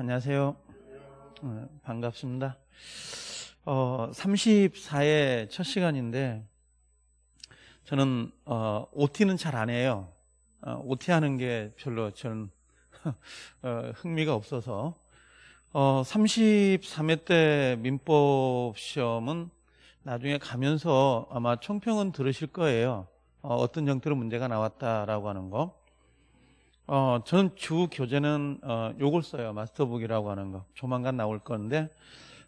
안녕하세요. 어, 반갑습니다. 어, 34회 첫 시간인데, 저는, 어, OT는 잘 안 해요. 어, OT 하는 게 별로 저는, 어, 흥미가 없어서, 어, 33회 때 민법 시험은 나중에 가면서 아마 총평은 들으실 거예요. 어, 떤 형태로 문제가 나왔다라고 하는 거. 어, 저는 주 교재는 어, 요걸 써요. 마스터북이라고 하는 거. 조만간 나올 건데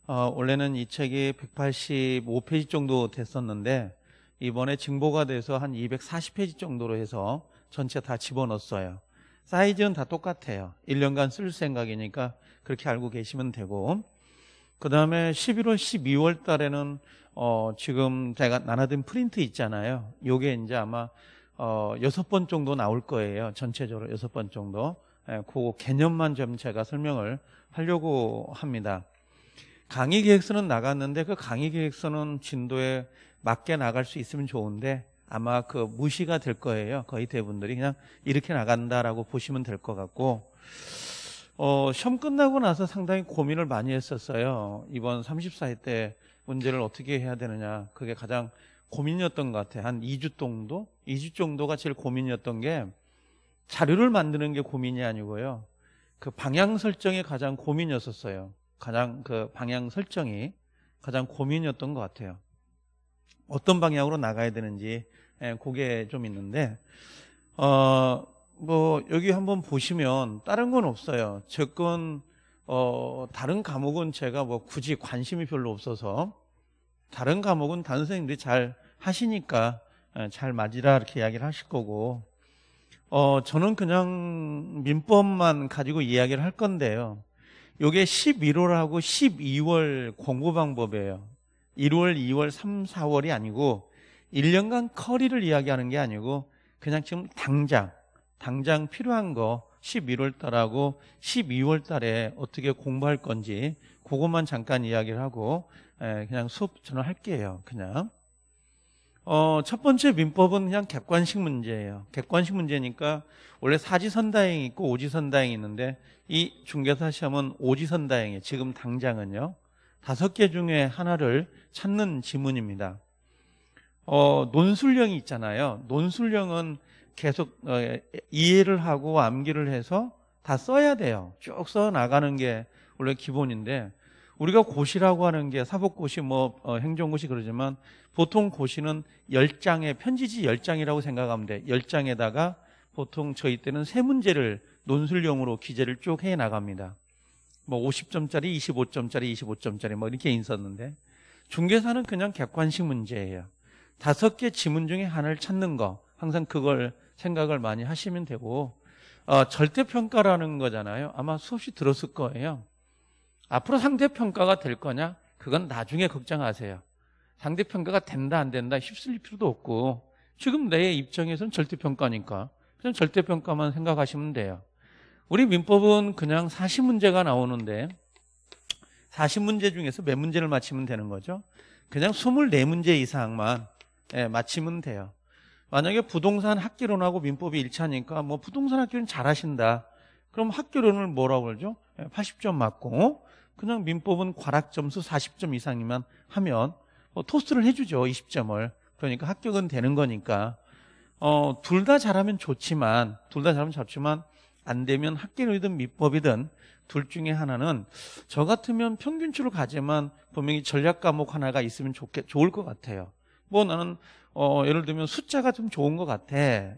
어, 원래는 이 책이 185페이지 정도 됐었는데 이번에 증보가 돼서 한 240페이지 정도로 해서 전체 다 집어넣었어요. 사이즈는 다 똑같아요. 1년간 쓸 생각이니까 그렇게 알고 계시면 되고 그 다음에 11월, 12월 달에는 어, 지금 제가 나눠둔 프린트 있잖아요. 요게 이제 아마 어, 여섯 번 정도 나올 거예요. 전체적으로 여섯 번 정도. 예, 그 개념만 좀 제가 설명을 하려고 합니다. 강의 계획서는 나갔는데 그 강의 계획서는 진도에 맞게 나갈 수 있으면 좋은데 아마 그 무시가 될 거예요. 거의 대부분들이 그냥 이렇게 나간다라고 보시면 될 것 같고 어, 시험 끝나고 나서 상당히 고민을 많이 했었어요. 이번 34회 때 문제를 어떻게 해야 되느냐. 그게 가장 고민이었던 것 같아요. 한 2주 정도? 2주 정도가 제일 고민이었던 게 자료를 만드는 게 고민이 아니고요. 그 방향 설정이 가장 고민이었었어요. 가장 그 방향 설정이 가장 고민이었던 것 같아요. 어떤 방향으로 나가야 되는지 예, 그게 좀 있는데 어, 뭐 여기 한번 보시면 다른 건 없어요. 저건 어, 다른 과목은 제가 뭐 굳이 관심이 별로 없어서 다른 과목은 다른 선생님들이 잘 하시니까 잘 맞으라 이렇게 이야기를 하실 거고 어, 저는 그냥 민법만 가지고 이야기를 할 건데요. 요게 11월하고 12월 공부 방법이에요. 1월, 2월, 3, 4월이 아니고 1년간 커리를 이야기하는 게 아니고 그냥 지금 당장 당장 필요한 거 11월 달하고 12월 달에 어떻게 공부할 건지 그것만 잠깐 이야기를 하고 그냥 수업 저는 할게요. 그냥 어, 첫 번째 민법은 그냥 객관식 문제예요. 객관식 문제니까 원래 사지선다행이 있고 오지선다행이 있는데 이 중개사 시험은 오지선다행이에요. 지금 당장은요. 다섯 개 중에 하나를 찾는 지문입니다. 어, 논술령이 있잖아요. 논술령은 계속 어, 이해를 하고 암기를 해서 다 써야 돼요. 쭉 써 나가는 게 원래 기본인데 우리가 고시라고 하는 게 사법고시 뭐 어, 행정고시 그러지만 보통 고시는 1 0장의 편지지 10장이라고 생각하면 돼. 10장에다가 보통 저희 때는 세 문제를 논술용으로 기재를 쭉 해 나갑니다. 뭐 50점짜리, 25점짜리, 25점짜리 뭐 이렇게 있었는데 중개사는 그냥 객관식 문제예요. 다섯 개 지문 중에 하나를 찾는 거 항상 그걸 생각을 많이 하시면 되고 어, 절대평가라는 거잖아요. 아마 수없이 들었을 거예요. 앞으로 상대평가가 될 거냐? 그건 나중에 걱정하세요. 상대평가가 된다 안 된다 휩쓸릴 필요도 없고 지금 내 입장에서는 절대평가니까 그냥 절대평가만 생각하시면 돼요. 우리 민법은 그냥 40문제가 나오는데 40문제 중에서 몇 문제를 맞히면 되는 거죠? 그냥 24문제 이상만 예, 맞히면 돼요. 만약에 부동산 학기론하고 민법이 일치하니까 뭐 부동산 학기론 잘하신다. 그럼 학교론을 뭐라고 그러죠? 80점 예, 맞고 그냥 민법은 과락 점수 40점 이상이면 하면 뭐 어, 토스를 해주죠 20점을 그러니까 합격은 되는 거니까 어, 둘 다 잘하면 좋지만 둘 다 잘하면 좋지만 안 되면 학계로이든 민법이든 둘 중에 하나는 저 같으면 평균치로 가지만 분명히 전략 과목 하나가 있으면 좋게 좋을 것 같아요. 뭐 나는 어, 예를 들면 숫자가 좀 좋은 것 같아.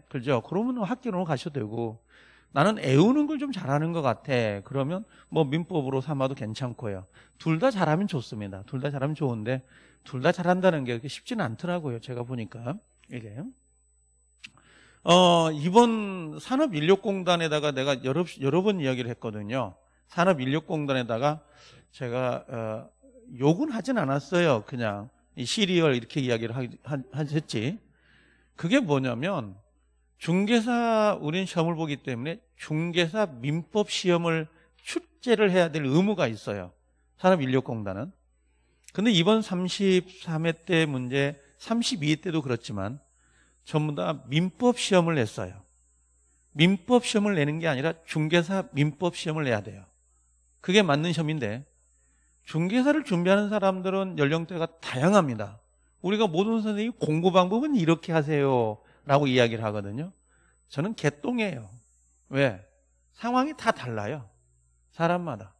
그죠? 그러면 학계로 가셔도 되고 나는 애우는 걸 좀 잘하는 것 같아. 그러면 뭐 민법으로 삼아도 괜찮고요. 둘 다 잘하면 좋습니다. 둘 다 잘하면 좋은데 둘 다 잘한다는 게 그렇게 쉽지는 않더라고요. 제가 보니까 이게 어, 이번 산업인력공단에다가 내가 여러, 여러 번 이야기를 했거든요. 산업인력공단에다가 제가 어, 욕은 하진 않았어요. 그냥 이 시리얼 이렇게 이야기를 하, 하, 했지. 그게 뭐냐면 중개사 우린 시험을 보기 때문에 중개사 민법 시험을 출제를 해야 될 의무가 있어요. 산업인력공단은. 근데 이번 33회 때 문제 32회 때도 그렇지만 전부 다 민법 시험을 냈어요. 민법 시험을 내는 게 아니라 중개사 민법 시험을 내야 돼요. 그게 맞는 시험인데 중개사를 준비하는 사람들은 연령대가 다양합니다. 우리가 모든 선생님이 공부 방법은 이렇게 하세요. 라고 이야기를 하거든요. 저는 개똥이에요. 왜? 상황이 다 달라요. 사람마다.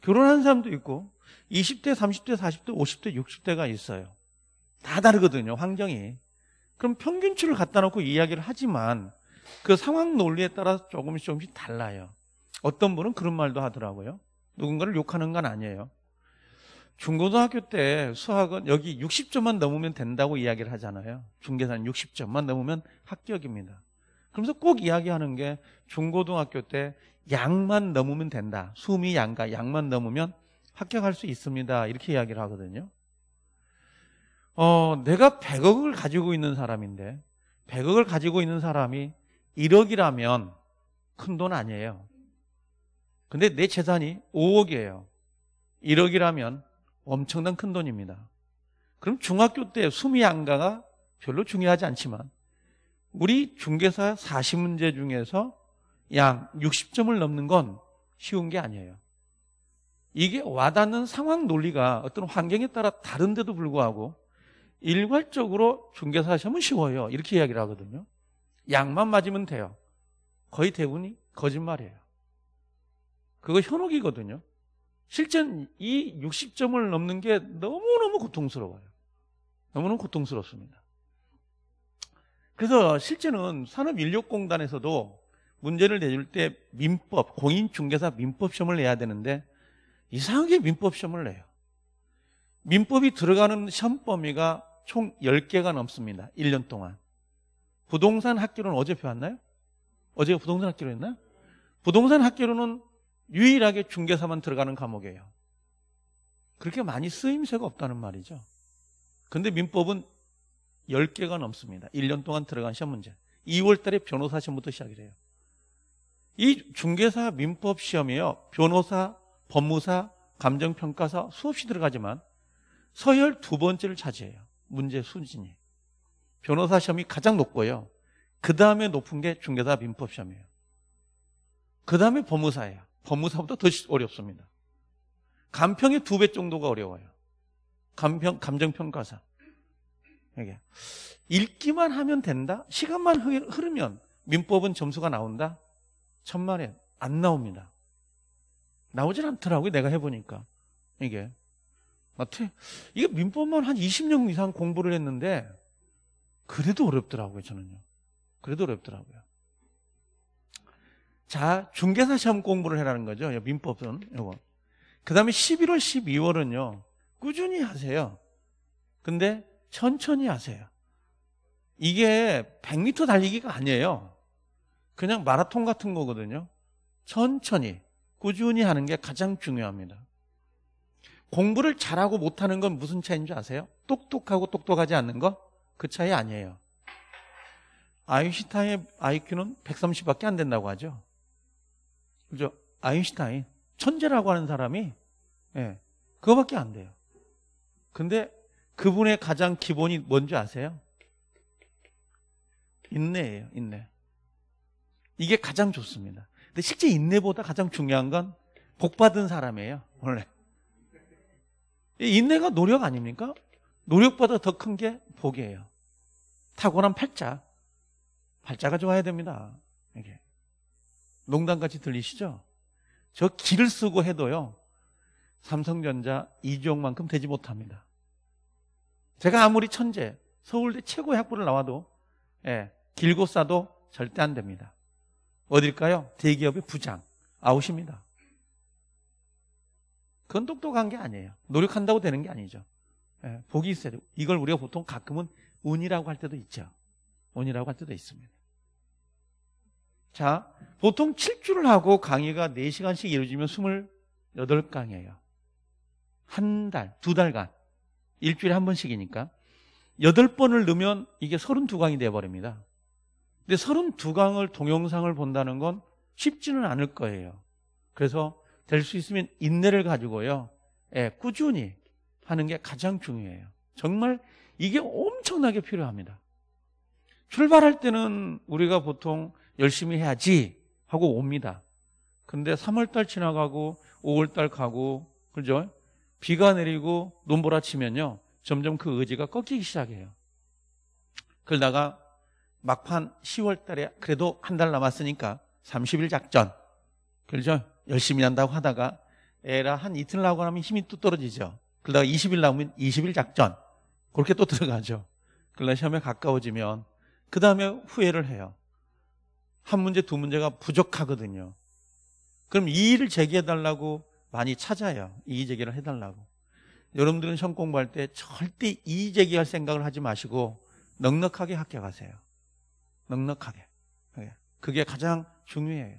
결혼한 사람도 있고, 20대, 30대, 40대, 50대, 60대가 있어요. 다 다르거든요, 환경이. 그럼 평균치를 갖다 놓고 이야기를 하지만 그 상황 논리에 따라서 조금씩 조금씩 달라요. 어떤 분은 그런 말도 하더라고요. 누군가를 욕하는 건 아니에요. 중고등학교 때 수학은 여기 60점만 넘으면 된다고 이야기를 하잖아요. 중계산 60점만 넘으면 합격입니다. 그러면서 꼭 이야기하는 게 중고등학교 때 양만 넘으면 된다. 수미 양과 양만 넘으면 합격할 수 있습니다. 이렇게 이야기를 하거든요. 어, 내가 100억을 가지고 있는 사람인데 100억을 가지고 있는 사람이 1억이라면 큰 돈 아니에요. 근데 내 재산이 5억이에요. 1억이라면 엄청난 큰 돈입니다. 그럼 중학교 때 수미 양가가 별로 중요하지 않지만 우리 중개사 40문제 중에서 양 60점을 넘는 건 쉬운 게 아니에요. 이게 와닿는 상황 논리가 어떤 환경에 따라 다른데도 불구하고 일괄적으로 중개사 시험은 쉬워요. 이렇게 이야기를 하거든요. 양만 맞으면 돼요. 거의 대부분이 거짓말이에요. 그거 현혹이거든요. 실전 이 60점을 넘는 게 너무너무 고통스러워요. 너무너무 고통스럽습니다. 그래서 실제는 산업인력공단에서도 문제를 내줄 때 민법, 공인중개사 민법 시험을 내야 되는데 이상하게 민법 시험을 내요. 민법이 들어가는 시험 범위가 총 10개가 넘습니다. 1년 동안. 부동산 학교는 어제 배웠나요? 어제가 부동산 학교로 했나요? 부동산 학교로는 유일하게 중개사만 들어가는 과목이에요. 그렇게 많이 쓰임새가 없다는 말이죠. 근데 민법은 10개가 넘습니다. 1년 동안 들어간 시험 문제. 2월 달에 변호사 시험부터 시작이 돼요. 이 중개사 민법 시험이요. 변호사, 법무사, 감정평가사 수없이 들어가지만 서열 두 번째를 차지해요. 문제 순진이. 변호사 시험이 가장 높고요. 그 다음에 높은 게 중개사 민법 시험이에요. 그 다음에 법무사예요. 법무사보다 더 어렵습니다. 감평의 두 배 정도가 어려워요. 감평, 감정평가사. 이게. 읽기만 하면 된다? 시간만 흐르면 민법은 점수가 나온다? 천만에 안 나옵니다. 나오질 않더라고요. 내가 해보니까. 이게. 마트, 이게 민법만 한 20년 이상 공부를 했는데, 그래도 어렵더라고요, 저는요. 그래도 어렵더라고요. 자, 중개사 시험 공부를 해라는 거죠. 민법은 요거. 그다음에 11월, 12월은요. 꾸준히 하세요. 근데 천천히 하세요. 이게 100m 달리기가 아니에요. 그냥 마라톤 같은 거거든요. 천천히, 꾸준히 하는 게 가장 중요합니다. 공부를 잘하고 못하는 건 무슨 차이인 줄 아세요? 똑똑하고 똑똑하지 않는 거? 그 차이 아니에요. 아인슈타인의 IQ는 130밖에 안 된다고 하죠. 그죠? 아인슈타인 천재라고 하는 사람이 예, 그거밖에 안 돼요. 근데 그분의 가장 기본이 뭔지 아세요? 인내예요, 인내. 이게 가장 좋습니다. 근데 실제 인내보다 가장 중요한 건 복받은 사람이에요, 원래. 인내가 노력 아닙니까? 노력보다 더 큰 게 복이에요. 타고난 팔자. 팔자가 좋아야 됩니다. 농담같이 들리시죠? 저 길을 쓰고 해도요. 삼성전자 이종만큼 되지 못합니다. 제가 아무리 천재, 서울대 최고의 학부를 나와도 예, 길고 싸도 절대 안 됩니다. 어딜까요? 대기업의 부장 아웃입니다. 그건 똑똑한 게 아니에요. 노력한다고 되는 게 아니죠. 예, 복이 있어야 되고 이걸 우리가 보통 가끔은 운이라고 할 때도 있죠. 운이라고 할 때도 있습니다. 자, 보통 7주를 하고 강의가 4시간씩 이루어지면 28강이에요. 한 달, 두 달간. 일주일에 한 번씩이니까. 8번을 넣으면 이게 32강이 돼버립니다 근데 32강을 동영상을 본다는 건 쉽지는 않을 거예요. 그래서 될 수 있으면 인내를 가지고요. 예, 꾸준히 하는 게 가장 중요해요. 정말 이게 엄청나게 필요합니다. 출발할 때는 우리가 보통 열심히 해야지 하고 옵니다. 근데 3월달 지나가고 5월달 가고 그죠? 비가 내리고 눈보라 치면요. 점점 그 의지가 꺾이기 시작해요. 그러다가 막판 10월 달에 그래도 한 달 남았으니까 30일 작전. 그죠 열심히 한다고 하다가 에라 한 이틀 나오고 나면 힘이 또 떨어지죠. 그러다가 20일 나오면 20일 작전. 그렇게 또 들어가죠. 그러다 시험에 가까워지면 그 다음에 후회를 해요. 한 문제, 두 문제가 부족하거든요. 그럼 이의를 제기해달라고 많이 찾아요. 이의 제기를 해달라고. 여러분들은 시험 공부할 때 절대 이의 제기할 생각을 하지 마시고 넉넉하게 합격하세요. 넉넉하게. 예. 그게 가장 중요해요.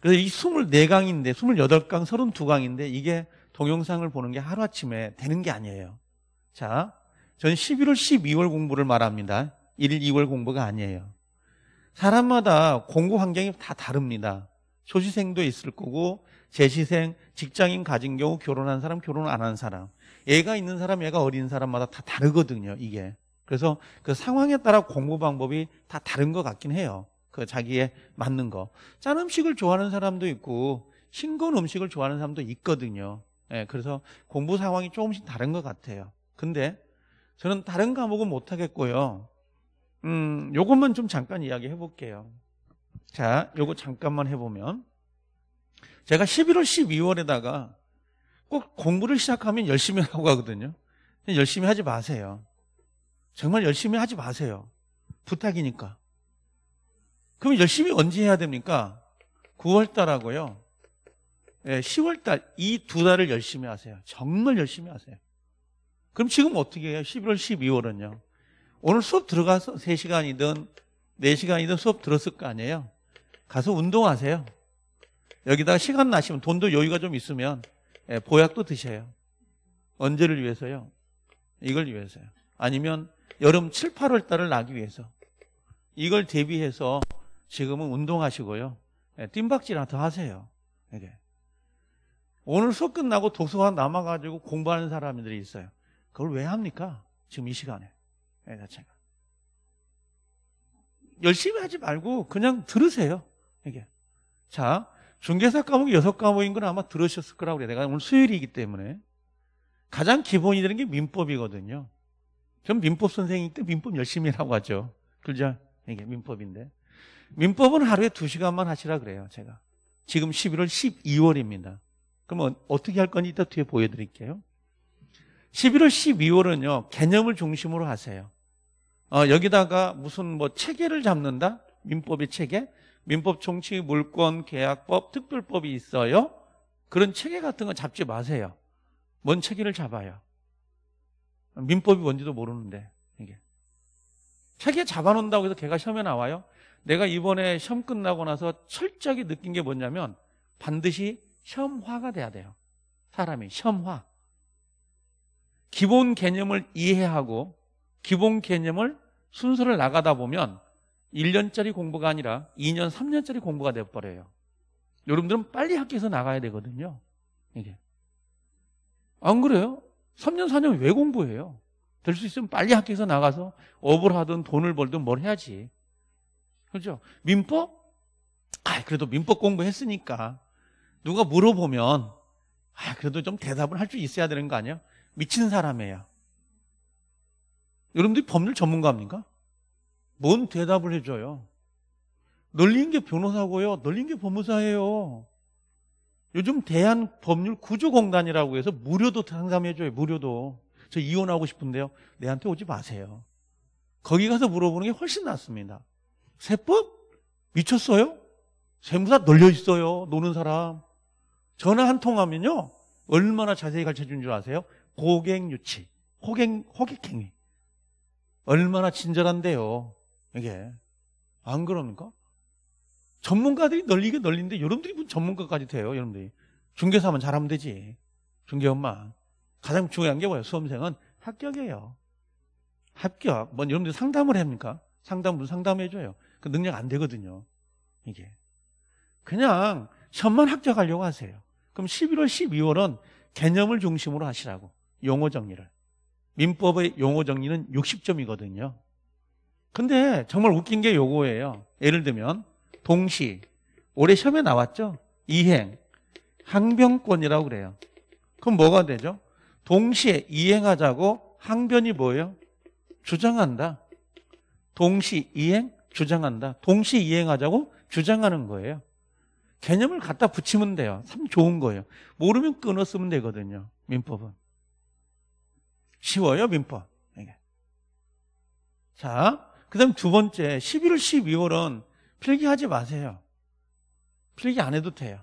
그래서 이 24강인데, 28강, 32강인데 이게 동영상을 보는 게 하루아침에 되는 게 아니에요. 자, 전 11월, 12월 공부를 말합니다. 1일, 2월 공부가 아니에요. 사람마다 공부 환경이 다 다릅니다. 초시생도 있을 거고 재시생, 직장인 가진 경우 결혼한 사람, 결혼 안 한 사람. 애가 있는 사람, 애가 어린 사람마다 다 다르거든요, 이게. 그래서 그 상황에 따라 공부 방법이 다 다른 것 같긴 해요. 그 자기에 맞는 거. 짠 음식을 좋아하는 사람도 있고 싱거운 음식을 좋아하는 사람도 있거든요. 예, 그래서 공부 상황이 조금씩 다른 것 같아요. 근데 저는 다른 과목은 못 하겠고요. 음, 요것만 좀 잠깐 이야기해 볼게요. 자, 요거 잠깐만 해보면 제가 11월, 12월에다가 꼭 공부를 시작하면 열심히 하고 하거든요. 열심히 하지 마세요. 정말 열심히 하지 마세요. 부탁이니까. 그럼 열심히 언제 해야 됩니까? 9월달하고요. 10월달 예, 이두 달을 열심히 하세요. 정말 열심히 하세요. 그럼 지금 어떻게 해요? 11월, 12월은요. 오늘 수업 들어가서 3시간이든 4시간이든 수업 들었을 거 아니에요. 가서 운동하세요. 여기다가 시간 나시면 돈도 여유가 좀 있으면 예, 보약도 드셔요. 언제를 위해서요? 이걸 위해서요. 아니면 여름 7, 8월 달을 나기 위해서. 이걸 대비해서 지금은 운동하시고요. 예, 뜀박질하나더 하세요. 이게. 오늘 수업 끝나고 도서관 남아가지고 공부하는 사람들이 있어요. 그걸 왜 합니까? 지금 이 시간에. 자체가. 예, 열심히 하지 말고 그냥 들으세요. 이게. 자, 중개사 과목이 여섯 과목인 건 아마 들으셨을 거라고 그래요. 내가 오늘 수요일이기 때문에. 가장 기본이 되는 게 민법이거든요. 전 민법 선생님 때 민법 열심히 라고 하죠. 글자, 이게 민법인데. 민법은 하루에 두시간만 하시라 그래요, 제가. 지금 11월 12월입니다. 그러면 어, 어떻게 할 건지 이따 뒤에 보여드릴게요. 11월 12월은요, 개념을 중심으로 하세요. 어, 여기다가 무슨 뭐 체계를 잡는다? 민법의 체계? 민법 정치 물권 계약법 특별법이 있어요. 그런 체계 같은 거 잡지 마세요. 뭔 체계를 잡아요? 민법이 뭔지도 모르는데 이게 체계 잡아놓는다고 해서 걔가 시험에 나와요. 내가 이번에 시험 끝나고 나서 철저하게 느낀 게 뭐냐면 반드시 시험화가 돼야 돼요. 사람이 시험화. 기본 개념을 이해하고 기본 개념을 순서를 나가다 보면 1년짜리 공부가 아니라 2년, 3년짜리 공부가 돼버려요. 여러분들은 빨리 학교에서 나가야 되거든요. 이게. 안 그래요? 3년, 4년 왜 공부해요? 될 수 있으면 빨리 학교에서 나가서 업을 하든 돈을 벌든 뭘 해야지. 그렇죠? 민법? 아, 그래도 민법 공부했으니까 누가 물어보면 아, 그래도 좀 대답을 할 수 있어야 되는 거 아니야? 미친 사람이에요. 여러분들이 법률 전문가입니까? 뭔 대답을 해줘요? 널린 게 변호사고요. 널린 게 법무사예요. 요즘 대한법률구조공단이라고 해서 무료도 상담해줘요. 무료도. 저 이혼하고 싶은데요. 내한테 오지 마세요. 거기 가서 물어보는 게 훨씬 낫습니다. 세법? 미쳤어요? 세무사 널려 있어요. 노는 사람. 전화 한 통 하면요. 얼마나 자세히 가르쳐 준 줄 아세요? 고객 유치, 호객, 호객행위. 얼마나 친절한데요. 이게. 안그러니까 전문가들이 널리게 널린데 리 여러분들이 무슨 전문가까지 돼요, 여러분들이. 중개사만 잘하면 되지. 중개 엄마 가장 중요한 게 뭐예요? 수험생은 합격이에요. 합격. 뭐 여러분들 상담을 합니까? 상담 무 상담해줘요. 그 능력 안 되거든요. 이게. 그냥 시만 합격하려고 하세요. 그럼 11월, 12월은 개념을 중심으로 하시라고. 용어 정리를. 민법의 용어 정리는 60점이거든요. 근데 정말 웃긴 게 요거예요. 예를 들면 동시 올해 시험에 나왔죠. 이행 항변권이라고 그래요. 그럼 뭐가 되죠? 동시에 이행하자고 항변이 뭐예요? 주장한다. 동시 이행 주장한다. 동시 이행하자고 주장하는 거예요. 개념을 갖다 붙이면 돼요. 참 좋은 거예요. 모르면 끊었으면 되거든요. 민법은. 쉬워요, 민법. 이게. 자, 그 다음 두 번째, 11월, 12월은 필기하지 마세요. 필기 안 해도 돼요.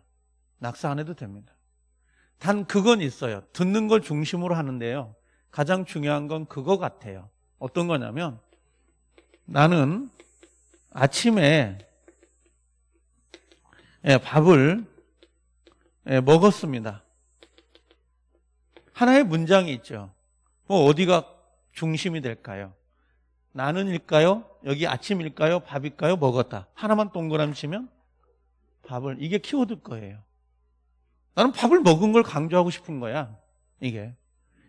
낙서 안 해도 됩니다. 단 그건 있어요. 듣는 걸 중심으로 하는데요. 가장 중요한 건 그거 같아요. 어떤 거냐면 나는 아침에 예, 밥을 예, 먹었습니다. 하나의 문장이 있죠. 뭐 어디가 중심이 될까요? 나는일까요? 여기 아침일까요? 밥일까요? 먹었다. 하나만 동그라미 치면 밥을 이게 키워드 거예요. 나는 밥을 먹은 걸 강조하고 싶은 거야. 이게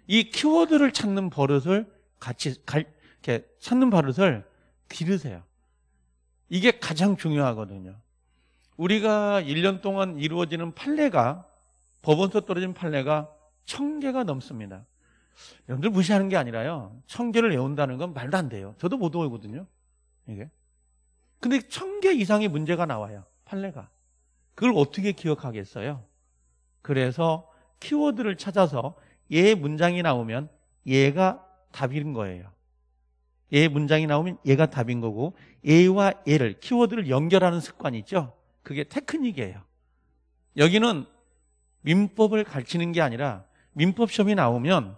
이 키워드를 찾는 버릇을 같이 갈, 이렇게 찾는 버릇을 기르세요. 이게 가장 중요하거든요. 우리가 1년 동안 이루어지는 판례가 법원서 떨어진 판례가 천 개가 넘습니다. 여러분들 무시하는 게 아니라요. 청계를 외운다는 건 말도 안 돼요. 저도 못 외우거든요. 이게. 근데 청계 이상의 문제가 나와요. 판례가. 그걸 어떻게 기억하겠어요? 그래서 키워드를 찾아서 얘 예 문장이 나오면 얘가 답인 거예요. 얘 예 문장이 나오면 얘가 답인 거고 얘와 얘를 키워드를 연결하는 습관이 있죠. 그게 테크닉이에요. 여기는 민법을 가르치는 게 아니라 민법 시험이 나오면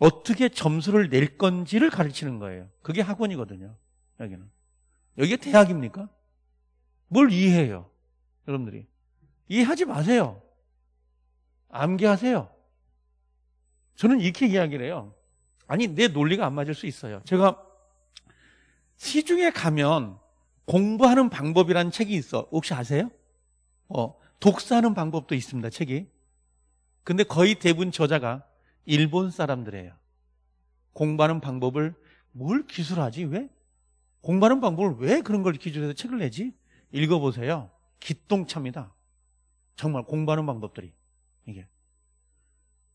어떻게 점수를 낼 건지를 가르치는 거예요. 그게 학원이거든요. 여기는. 여기가 대학입니까? 뭘 이해해요? 여러분들이. 이해하지 마세요. 암기하세요. 저는 이렇게 이야기를 해요. 아니, 내 논리가 안 맞을 수 있어요. 제가 시중에 가면 공부하는 방법이라는 책이 있어. 혹시 아세요? 어, 독서하는 방법도 있습니다, 책이. 근데 거의 대부분 저자가 일본 사람들이에요. 공부하는 방법을 뭘 기술하지? 왜? 공부하는 방법을 왜 그런 걸 기술해서 책을 내지? 읽어보세요. 기똥차입니다. 정말 공부하는 방법들이. 이게.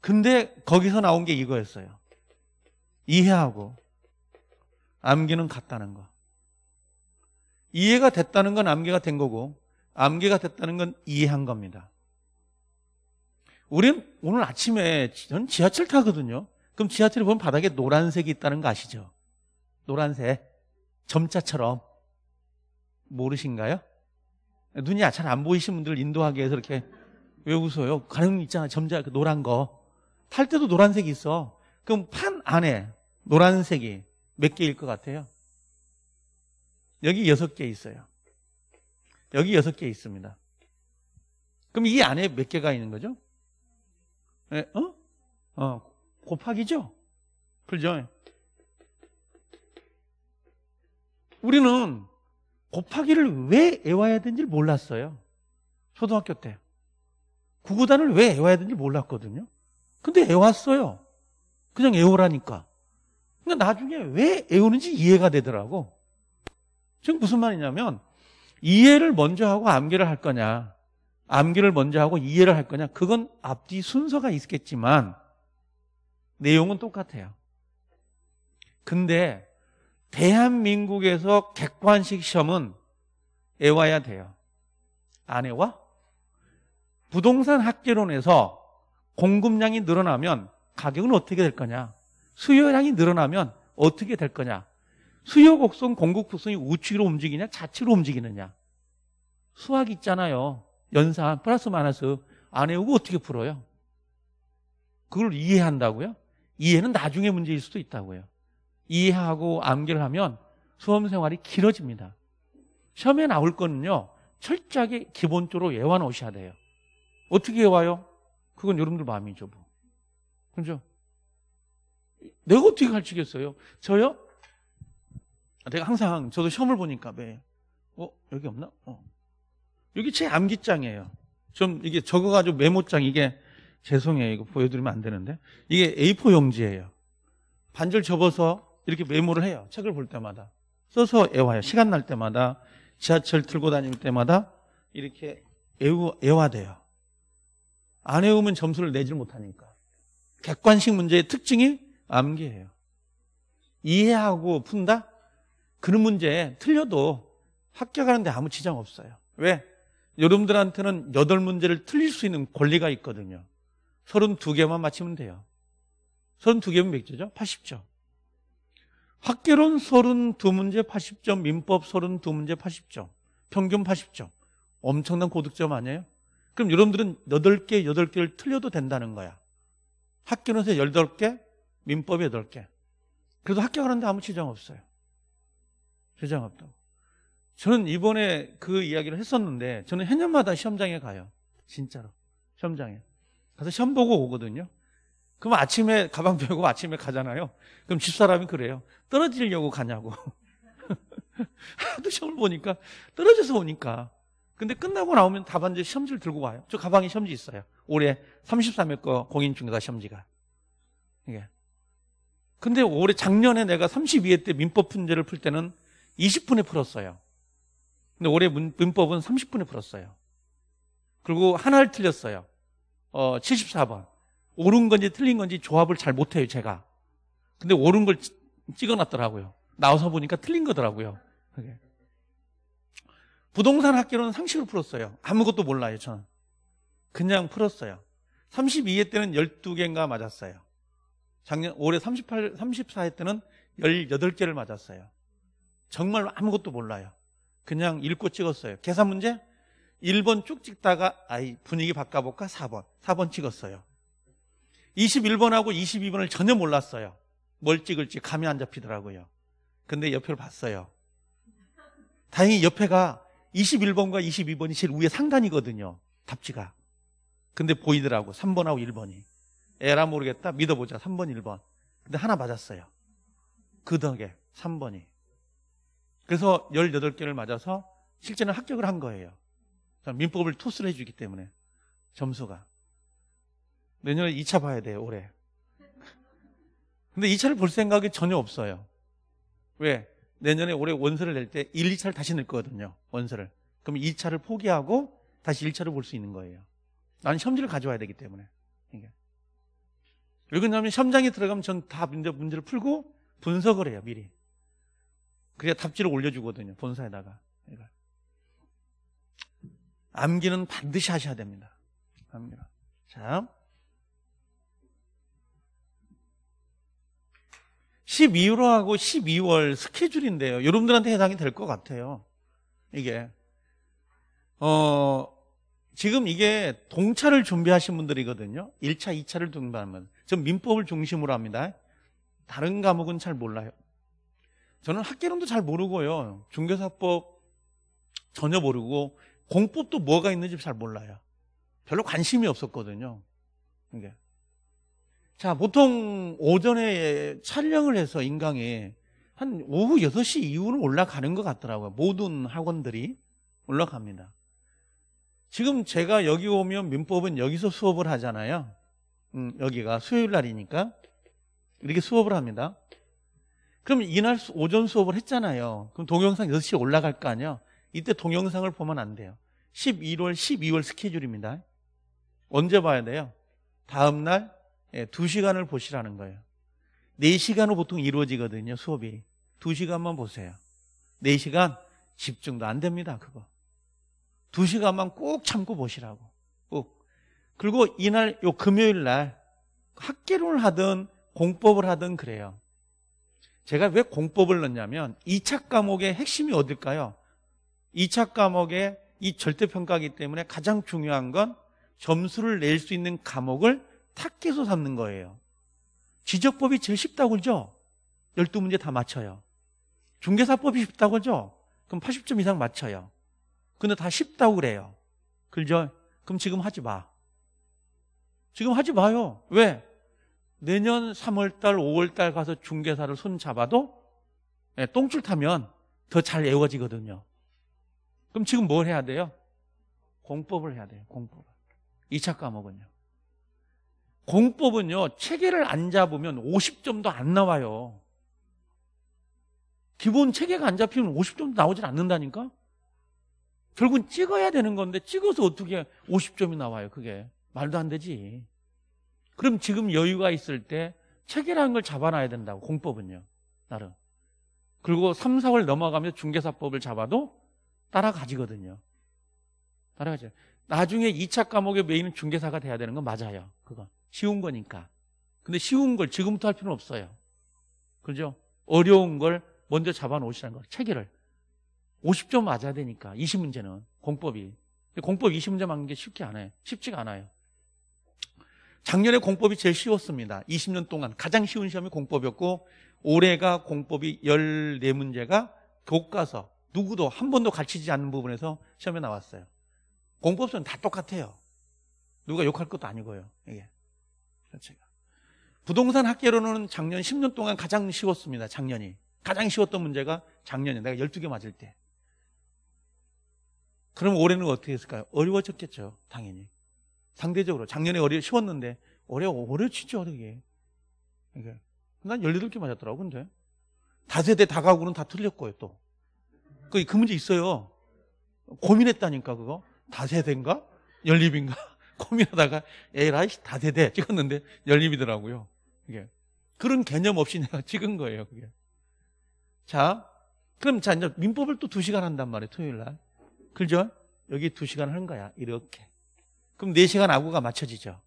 근데 거기서 나온 게 이거였어요. 이해하고 암기는 같다는 거. 이해가 됐다는 건 암기가 된 거고, 암기가 됐다는 건 이해한 겁니다. 우린 오늘 아침에 저는 지하철 타거든요. 그럼 지하철에 보면 바닥에 노란색이 있다는 거 아시죠? 노란색. 점자처럼. 모르신가요? 눈이 아, 잘안 보이신 분들 인도하기 위해서 이렇게 왜 웃어요? 가령 있잖아. 점자 그 노란 거. 탈 때도 노란색이 있어. 그럼 판 안에 노란색이 몇 개일 것 같아요? 여기 여섯 개 있어요. 여기 여섯 개 있습니다. 그럼 이 안에 몇 개가 있는 거죠? 예, 어? 어, 곱하기죠? 그죠? 우리는 곱하기를 왜외워야 되는지 몰랐어요. 초등학교 때. 구구단을 왜외워야 되는지 몰랐거든요. 근데 외웠어요 그냥 외우라니까 그러니까 나중에 왜외우는지 이해가 되더라고. 지금 무슨 말이냐면, 이해를 먼저 하고 암기를 할 거냐. 암기를 먼저 하고 이해를 할 거냐? 그건 앞뒤 순서가 있겠지만 내용은 똑같아요. 근데 대한민국에서 객관식 시험은 애와야 돼요. 아내와 부동산 학계론에서 공급량이 늘어나면 가격은 어떻게 될 거냐? 수요량이 늘어나면 어떻게 될 거냐? 수요 곡선, 공급 곡선이 우측으로 움직이냐, 좌측으로 움직이느냐? 수학 있잖아요. 연산 플러스 마이너스 안 외우고 어떻게 풀어요? 그걸 이해한다고요? 이해는 나중에 문제일 수도 있다고요. 이해하고 암기를하면 수험 생활이 길어집니다. 시험에 나올 거는요. 철저하게 기본적으로 외워놓으셔야 돼요. 어떻게 외워요? 그건 여러분들 마음이죠. 뭐. 그죠? 내가 어떻게 가르치겠어요? 저요? 아, 내가 항상 저도 시험을 보니까 왜? 어? 여기 없나? 어. 여기 제 암기장이에요. 좀 이게 적어가지고 메모장 이게 죄송해요. 이거 보여드리면 안 되는데. 이게 A4 용지예요. 반절 접어서 이렇게 메모를 해요. 책을 볼 때마다. 써서 애화해요. 시간 날 때마다. 지하철 들고 다닐 때마다 이렇게 애우, 애화돼요. 안 외우면 점수를 내질 못하니까. 객관식 문제의 특징이 암기예요. 이해하고 푼다? 그런 문제 틀려도 합격하는데 아무 지장 없어요. 왜? 여러분들한테는 여덟 문제를 틀릴 수 있는 권리가 있거든요. 32개만 맞히면 돼요. 32개면 몇 개죠? 80점. 학계론 32문제 80점, 민법 32문제 80점, 평균 80점. 엄청난 고득점 아니에요? 그럼 여러분들은 8개, 8개를 틀려도 된다는 거야. 학교에서 18개, 민법 8개. 그래도 학교 가는데 아무 지장 없어요. 지장 없다고. 저는 이번에 그 이야기를 했었는데 저는 해년마다 시험장에 가요. 진짜로. 시험장에. 가서 시험 보고 오거든요. 그럼 아침에 가방 메고 아침에 가잖아요. 그럼 집사람이 그래요. 떨어지려고 가냐고. 하도 시험을 보니까 떨어져서 오니까. 근데 끝나고 나오면 답안지 시험지를 들고 와요. 저 가방에 시험지 있어요. 올해 33회 거 공인중개사 시험지가. 이게. 근데 올해 작년에 내가 32회 때 민법 문제를 풀 때는 20분에 풀었어요. 근데 올해 문, 문법은 30분에 풀었어요. 그리고 하나를 틀렸어요. 어, 74번. 옳은 건지 틀린 건지 조합을 잘 못해요, 제가. 근데 옳은 걸 찍어놨더라고요. 나와서 보니까 틀린 거더라고요. 그게. 부동산 학교는 상식을 풀었어요. 아무것도 몰라요, 저는. 그냥 풀었어요. 32회 때는 12개인가 맞았어요. 작년, 올해 38, 34회 때는 18개를 맞았어요. 정말 아무것도 몰라요. 그냥 읽고 찍었어요. 계산 문제? 1번 쭉 찍다가 아이 분위기 바꿔볼까? 4번. 4번 찍었어요. 21번하고 22번을 전혀 몰랐어요. 뭘 찍을지 감이 안 잡히더라고요. 근데 옆을 봤어요. 다행히 옆에가 21번과 22번이 제일 위에 상단이거든요. 답지가. 근데 보이더라고. 3번하고 1번이. 에라 모르겠다. 믿어보자. 3번, 1번. 근데 하나 맞았어요. 그 덕에 3번이. 그래서 18개를 맞아서 실제는 합격을 한 거예요. 민법을 토스를 해주기 때문에 점수가. 내년에 2차 봐야 돼요, 올해. 근데 2차를 볼 생각이 전혀 없어요. 왜? 내년에 올해 원서를 낼 때 1, 2차를 다시 낼 거거든요. 원서를. 그럼 2차를 포기하고 다시 1차를 볼 수 있는 거예요. 나는 혐지를 가져와야 되기 때문에. 이게. 왜 그러냐면 시험장에 들어가면 전 다 문제, 문제를 풀고 분석을 해요, 미리. 그래 답지를 올려주거든요. 본사에다가. 이걸. 그러니까 암기는 반드시 하셔야 됩니다. 암기는. 자. 12월하고 12월 스케줄인데요. 여러분들한테 해당이 될 것 같아요. 이게. 어, 지금 이게 동차를 준비하신 분들이거든요. 1차, 2차를 준비하면. 전 민법을 중심으로 합니다. 다른 과목은 잘 몰라요. 저는 학개론도 잘 모르고요. 중개사법 전혀 모르고 공법도 뭐가 있는지 잘 몰라요. 별로 관심이 없었거든요. 이게. 자, 보통 오전에 촬영을 해서 인강에 한 오후 6시 이후로 올라가는 것 같더라고요. 모든 학원들이 올라갑니다. 지금 제가 여기 오면 민법은 여기서 수업을 하잖아요. 음, 여기가 수요일 날이니까 이렇게 수업을 합니다. 그럼 이날 오전 수업을 했잖아요. 그럼 동영상 6시에 올라갈 거아니에요 이때 동영상을 보면 안 돼요. 11월, 12월 스케줄입니다. 언제 봐야 돼요? 다음날 2시간을 예, 보시라는 거예요. 4시간으로 보통 이루어지거든요, 수업이. 2시간만 보세요. 4시간 집중도 안 됩니다, 그거. 2시간만 꼭 참고 보시라고. 꼭. 그리고 이날, 요 금요일 날 학계론을 하든 공법을 하든 그래요. 제가 왜 공법을 넣냐면 2차 과목의 핵심이 어딜까요? 2차 과목의 이 절대평가기 때문에 가장 중요한 건 점수를 낼 수 있는 과목을 탁해서 삼는 거예요. 지적법이 제일 쉽다고 그죠? 러 12문제 다 맞춰요. 중개사법이 쉽다고 그죠? 러 그럼 80점 이상 맞춰요. 근데 다 쉽다고 그래요. 그죠? 그럼 지금 하지 마. 지금 하지 마요. 왜? 내년 3월달, 5월달 가서 중개사를 손잡아도 예, 똥줄 타면 더 잘 외워지거든요. 그럼 지금 뭘 해야 돼요? 공법을 해야 돼요. 공법을. 2차 과목은요. 공법은요. 체계를 안 잡으면 50점도 안 나와요. 기본 체계가 안 잡히면 50점도 나오질 않는다니까? 결국은 찍어야 되는 건데 찍어서 어떻게 50점이 나와요. 그게. 말도 안 되지. 그럼 지금 여유가 있을 때 체계라는 걸 잡아놔야 된다고 공법은요 나름 그리고 3, 4월 넘어가면 중개사법을 잡아도 따라가지거든요 따라가죠 나중에 2차 과목에 메인은 중개사가 돼야 되는 건 맞아요 그거 쉬운 거니까 근데 쉬운 걸 지금부터 할 필요는 없어요 그죠? 어려운 걸 먼저 잡아놓으시라는 거 체계를 50점 맞아야 되니까 20문제는 공법이 공법 20문제 맞는 게쉽지않아요 쉽지가 않아요 작년에 공법이 제일 쉬웠습니다. 20년 동안 가장 쉬운 시험이 공법이었고 올해가 공법이 14문제가 교과서 누구도 한 번도 가르치지 않는 부분에서 시험에 나왔어요. 공법서는 다 똑같아요. 누가 욕할 것도 아니고요. 이게 예. 자체가. 그렇죠. 부동산 학계로는 작년 10년 동안 가장 쉬웠습니다. 작년이. 가장 쉬웠던 문제가 작년에 내가 12개 맞을 때. 그럼 올해는 어떻게 했을까요? 어려워졌겠죠. 당연히. 상대적으로 작년에 어려 쉬웠는데 올해 올해 진짜 어려게. 이게 난 18개 맞았더라고 근데. 다세대 다가구는 다 틀렸고요 또. 그, 그 문제 있어요. 고민했다니까 그거. 다세대인가? 연립인가? 고민하다가 에라이 다세대 찍었는데 연립이더라고요. 이게 그런 개념 없이 내가 찍은 거예요. 그게. 자, 그럼 자 이제 민법을 또 두 시간 한단 말이에요. 토요일 날. 그죠? 여기 두 시간 한 거야. 이렇게. 그럼 4시간 아구가 맞춰지죠.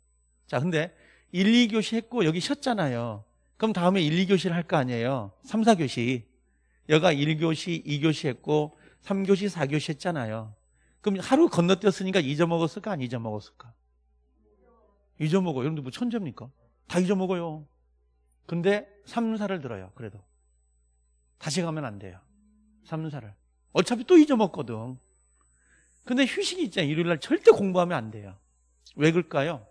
자, 근데 1, 2교시 했고 여기 쉬었잖아요. 그럼 다음에 1, 2교시를 할 거 아니에요. 3, 4교시. 여가 1교시, 2교시 했고 3교시, 4교시 했잖아요. 그럼 하루 건너뛰었으니까 잊어먹었을까 안 잊어먹었을까? 잊어먹어요. 여러분들 뭐 천재입니까? 다 잊어먹어요. 근데 3, 사를 들어요. 그래도. 다시 가면 안 돼요. 3, 사를 어차피 또 잊어먹거든. 근데 휴식이 있잖아요. 일요일 날 절대 공부하면 안 돼요. 왜 그럴까요?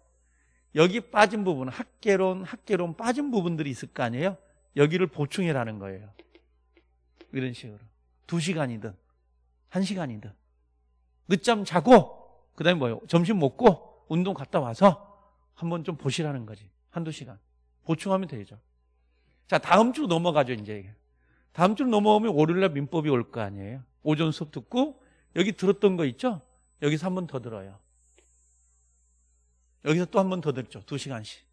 여기 빠진 부분, 학계론, 학계론 빠진 부분들이 있을 거 아니에요? 여기를 보충해라는 거예요. 이런 식으로. 두 시간이든, 한 시간이든. 늦잠 자고, 그 다음에 뭐예요? 점심 먹고, 운동 갔다 와서 한번 좀 보시라는 거지. 한두 시간. 보충하면 되죠. 자, 다음 주 넘어가죠, 이제. 다음 주 넘어오면 월요일날 민법이 올 거 아니에요? 오전 수업 듣고, 여기 들었던 거 있죠? 여기서 한 번 더 들어요. 여기서 또 한 번 더 들죠. 두 시간씩.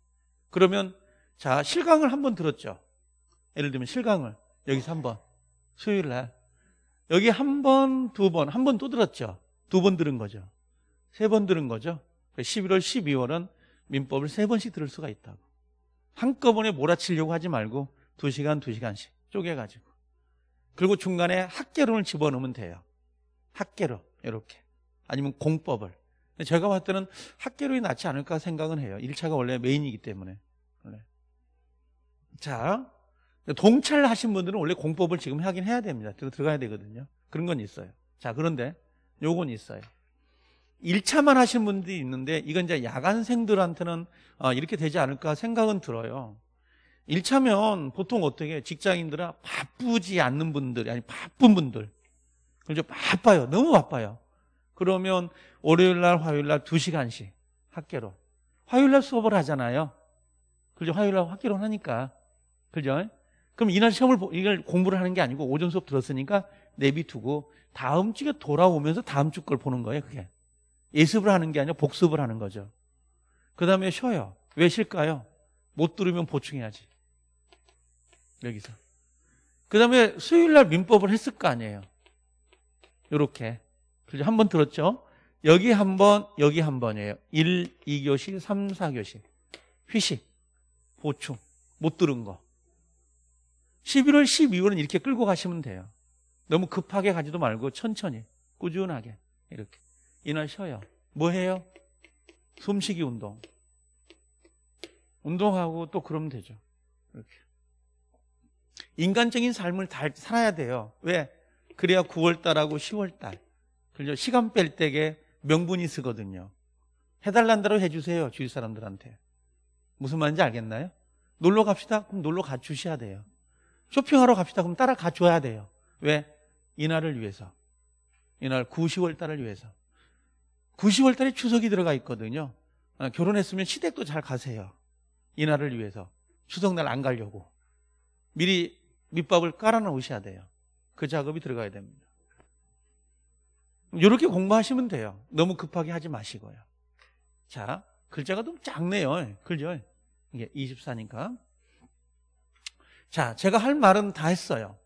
그러면 자 실강을 한 번 들었죠. 예를 들면 실강을 여기서 한 번. 수요일 날 여기 한 번, 두 번, 한 번 또 들었죠. 두 번 들은 거죠. 세 번 들은 거죠. 11월, 그러니까 12월은 민법을 세 번씩 들을 수가 있다고. 한꺼번에 몰아치려고 하지 말고 두 시간, 두 시간씩 쪼개가지고. 그리고 중간에 학개론을 집어넣으면 돼요. 학계로 이렇게 아니면 공법을 제가 봤을 때는 학계로이 낫지 않을까 생각은 해요 1차가 원래 메인이기 때문에 자 동찰하신 분들은 원래 공법을 지금 하긴 해야 됩니다 들어가야 되거든요 그런 건 있어요 자 그런데 요건 있어요 1차만 하신 분들이 있는데 이건 이제 야간생들한테는 어, 이렇게 되지 않을까 생각은 들어요 1차면 보통 어떻게 직장인들아 바쁘지 않는 분들 아니 바쁜 분들 그래서 바빠요. 너무 바빠요. 그러면 월요일 날, 화요일 날 2시간씩 학계로. 화요일 날 수업을 하잖아요. 그죠? 화요일 날학교로 하니까. 그죠? 그럼 이날 시험을, 이걸 공부를 하는 게 아니고 오전 수업 들었으니까 내비두고 다음 주에 돌아오면서 다음 주 걸 보는 거예요, 그게. 예습을 하는 게아니고 복습을 하는 거죠. 그 다음에 쉬어요. 왜 쉴까요? 못 들으면 보충해야지. 여기서. 그 다음에 수요일 날 민법을 했을 거 아니에요. 이렇게 그죠? 한번 들었죠? 여기 한 번, 여기 한 번이에요. 1, 2교시, 3, 4교시. 휴식, 보충, 못 들은 거. 11월, 12월은 이렇게 끌고 가시면 돼요. 너무 급하게 가지도 말고 천천히, 꾸준하게 이렇게. 이날 쉬어요. 뭐 해요? 숨쉬기 운동. 운동하고 또 그러면 되죠. 이렇게. 인간적인 삶을 다 살아야 돼요. 왜? 그래야 9월달하고 10월달. 그죠? 시간 뺄 때게 명분이 쓰거든요. 해달란 대로 해주세요. 주위 사람들한테. 무슨 말인지 알겠나요? 놀러 갑시다. 그럼 놀러 가주셔야 돼요. 쇼핑하러 갑시다. 그럼 따라 가줘야 돼요. 왜? 이날을 위해서. 이날 9, 10월 달을 위해서. 9, 10월 달에 추석이 들어가 있거든요. 아, 결혼했으면 시댁도 잘 가세요. 이날을 위해서. 추석날 안 가려고. 미리 밑밥을 깔아 놓으셔야 돼요. 그 작업이 들어가야 됩니다. 이렇게 공부하시면 돼요. 너무 급하게 하지 마시고요. 자, 글자가 너무 작네요. 그죠? 이게 24니까. 자, 제가 할 말은 다 했어요.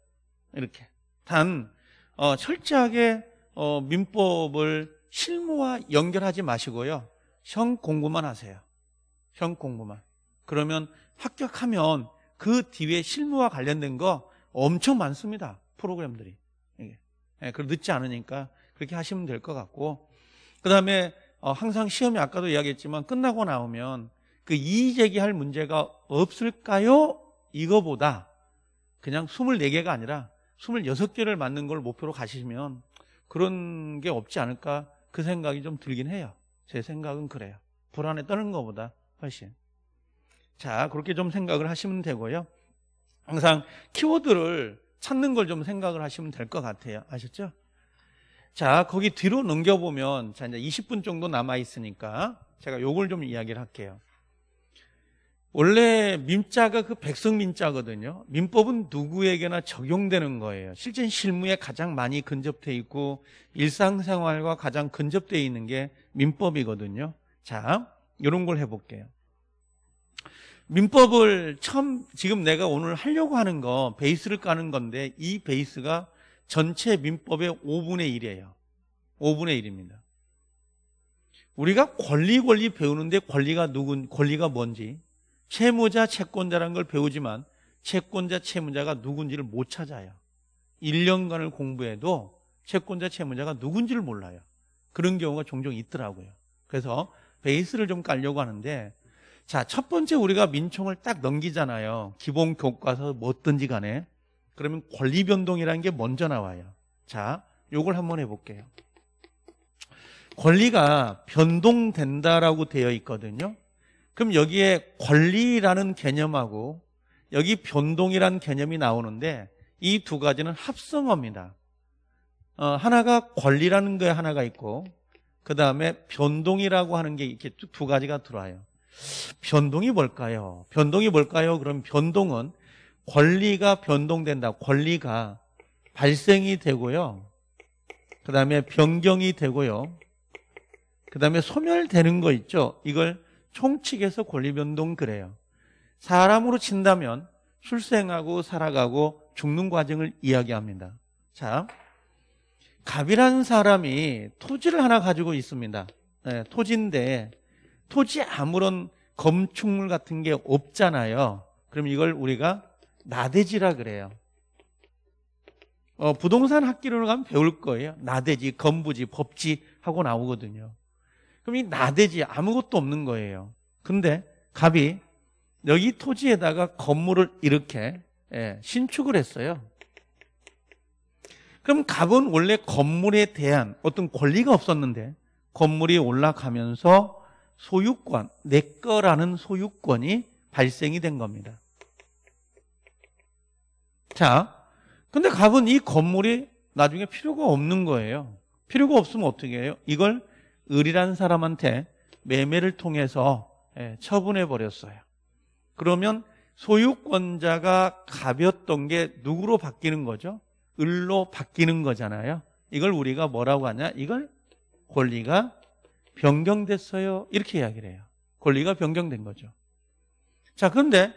이렇게. 단, 어, 철저하게, 어, 민법을 실무와 연결하지 마시고요. 형 공부만 하세요. 형 공부만. 그러면 합격하면 그 뒤에 실무와 관련된 거 엄청 많습니다. 프로그램들이. 예, 늦지 않으니까 그렇게 하시면 될 것 같고. 그 다음에 어, 항상 시험이 아까도 이야기했지만 끝나고 나오면 그 이의 제기할 문제가 없을까요? 이거보다 그냥 24개가 아니라 26개를 맞는 걸 목표로 가시면 그런 게 없지 않을까 그 생각이 좀 들긴 해요. 제 생각은 그래요. 불안에 떠는 것보다 훨씬. 자, 그렇게 좀 생각을 하시면 되고요. 항상 키워드를 찾는 걸 좀 생각을 하시면 될 것 같아요. 아셨죠? 자, 거기 뒤로 넘겨보면, 자, 이제 20분 정도 남아있으니까 제가 요걸 좀 이야기를 할게요. 원래 민자가 그 백성 민자거든요. 민법은 누구에게나 적용되는 거예요. 실제 실무에 가장 많이 근접돼 있고 일상생활과 가장 근접돼 있는 게 민법이거든요. 자, 이런 걸 해볼게요. 민법을 처음 지금 내가 오늘 하려고 하는 거 베이스를 까는 건데 이 베이스가 전체 민법의 5분의 1이에요. 5분의 1입니다. 우리가 권리 권리 배우는데 권리가 누군 권리가 뭔지 채무자 채권자라는 걸 배우지만 채권자 채무자가 누군지를 못 찾아요. 1년간을 공부해도 채권자 채무자가 누군지를 몰라요. 그런 경우가 종종 있더라고요. 그래서 베이스를 좀 깔려고 하는데 자, 첫 번째 우리가 민총을 딱 넘기잖아요. 기본 교과서 뭐든지 간에. 그러면 권리 변동이라는 게 먼저 나와요. 자, 요걸 한번 해볼게요. 권리가 변동된다라고 되어 있거든요. 그럼 여기에 권리라는 개념하고 여기 변동이라는 개념이 나오는데 이 두 가지는 합성어입니다. 어, 하나가 권리라는 거에 하나가 있고 그 다음에 변동이라고 하는 게 이렇게 두 가지가 들어와요. 변동이 뭘까요? 변동이 뭘까요? 그럼 변동은 권리가 변동된다. 권리가 발생이 되고요. 그 다음에 변경이 되고요. 그 다음에 소멸되는 거 있죠. 이걸 총칙에서 권리 변동 그래요. 사람으로 친다면 출생하고 살아가고 죽는 과정을 이야기합니다. 자, 갑이라는 사람이 토지를 하나 가지고 있습니다. 네, 토지인데 토지 아무런 검축물 같은 게 없잖아요. 그럼 이걸 우리가 나대지라 그래요. 어, 부동산 학기로 가면 배울 거예요. 나대지, 건부지, 법지 하고 나오거든요. 그럼 이 나대지 아무것도 없는 거예요. 근데 갑이 여기 토지에다가 건물을 이렇게 예, 신축을 했어요. 그럼 갑은 원래 건물에 대한 어떤 권리가 없었는데 건물이 올라가면서 소유권, 내 거라는 소유권이 발생이 된 겁니다. 자, 근데 갑은 이 건물이 나중에 필요가 없는 거예요. 필요가 없으면 어떻게 해요? 이걸 을이라는 사람한테 매매를 통해서 예, 처분해 버렸어요. 그러면 소유권자가 갑이었던 게 누구로 바뀌는 거죠? 을로 바뀌는 거잖아요. 이걸 우리가 뭐라고 하냐? 이걸 권리가 변경됐어요. 이렇게 이야기를 해요. 권리가 변경된 거죠. 자, 그런데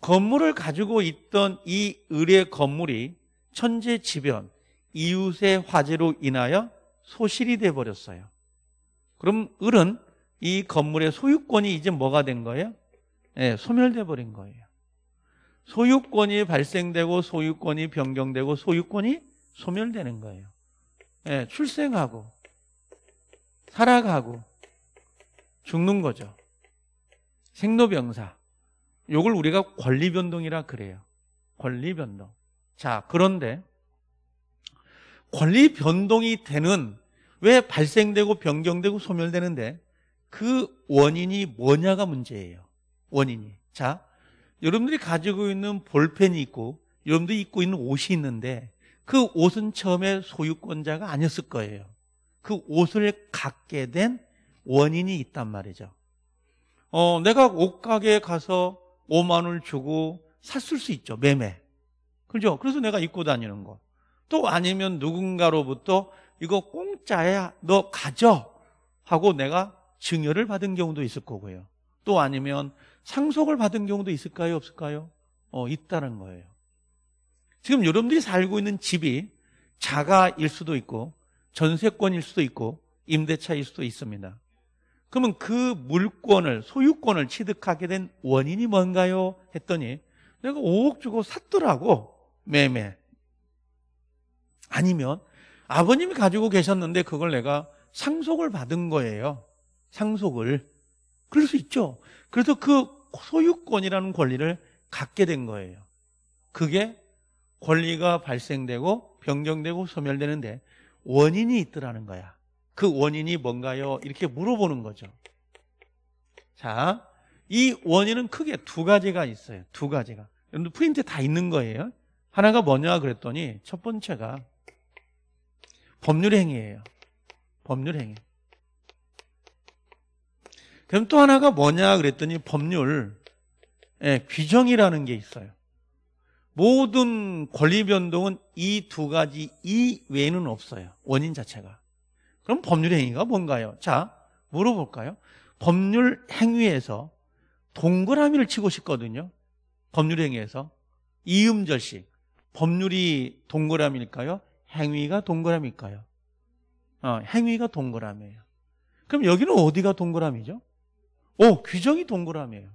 건물을 가지고 있던 이 을의 건물이 천재 지변, 이웃의 화재로 인하여 소실이 돼 버렸어요. 그럼 을은 이 건물의 소유권이 이제 뭐가 된 거예요? 네, 예, 소멸돼 버린 거예요. 소유권이 발생되고 소유권이 변경되고 소유권이 소멸되는 거예요. 네, 출생하고 살아가고 죽는 거죠. 생로병사. 요걸 우리가 권리변동이라 그래요. 권리변동. 자, 그런데 권리변동이 되는 왜 발생되고 변경되고 소멸되는데 그 원인이 뭐냐가 문제예요. 원인이. 자, 여러분들이 가지고 있는 볼펜이 있고 여러분들이 입고 있는 옷이 있는데 그 옷은 처음에 소유권자가 아니었을 거예요. 그 옷을 갖게 된 원인이 있단 말이죠. 어, 내가 옷가게에 가서 5만 원을 주고 샀을 수 있죠. 매매. 그죠? 그래서 내가 입고 다니는 거. 또 아니면 누군가로부터 이거 공짜야. 너 가져. 하고 내가 증여를 받은 경우도 있을 거고요. 또 아니면 상속을 받은 경우도 있을까요? 없을까요? 어, 있다는 거예요. 지금 여러분들이 살고 있는 집이 자가일 수도 있고 전세권일 수도 있고 임대차일 수도 있습니다. 그러면 그 물권을 소유권을 취득하게 된 원인이 뭔가요? 했더니 내가 5억 주고 샀더라고 매매. 아니면 아버님이 가지고 계셨는데 그걸 내가 상속을 받은 거예요. 상속을. 그럴 수 있죠. 그래서 그 소유권이라는 권리를 갖게 된 거예요. 그게 권리가 발생되고 변경되고 소멸되는데 원인이 있더라는 거야. 그 원인이 뭔가요? 이렇게 물어보는 거죠. 자, 이 원인은 크게 두 가지가 있어요. 두 가지가. 여러분들 프린트 다 있는 거예요. 하나가 뭐냐 그랬더니 첫 번째가 법률 행위예요. 법률 행위. 그럼 또 하나가 뭐냐 그랬더니 법률 예, 규정이라는 게 있어요. 모든 권리변동은 이 두 가지 이외에는 없어요. 원인 자체가. 그럼 법률 행위가 뭔가요? 자, 물어볼까요? 법률 행위에서 동그라미를 치고 싶거든요. 법률 행위에서. 이음절식. 법률이 동그라미일까요? 행위가 동그라미일까요? 어, 행위가 동그라미예요. 그럼 여기는 어디가 동그라미죠? 오, 규정이 동그라미예요.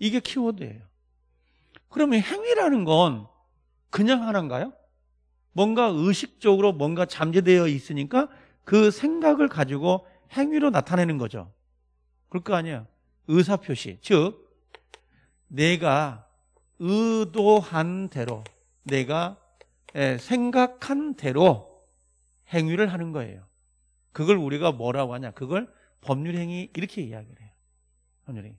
이게 키워드예요. 그러면 행위라는 건 그냥 하는가요 뭔가 의식적으로 뭔가 잠재되어 있으니까 그 생각을 가지고 행위로 나타내는 거죠. 그럴 거 아니에요. 의사표시. 즉, 내가 의도한 대로, 내가 예, 생각한 대로 행위를 하는 거예요. 그걸 우리가 뭐라고 하냐. 그걸 법률행위 이렇게 이야기를 해요. 법률행위.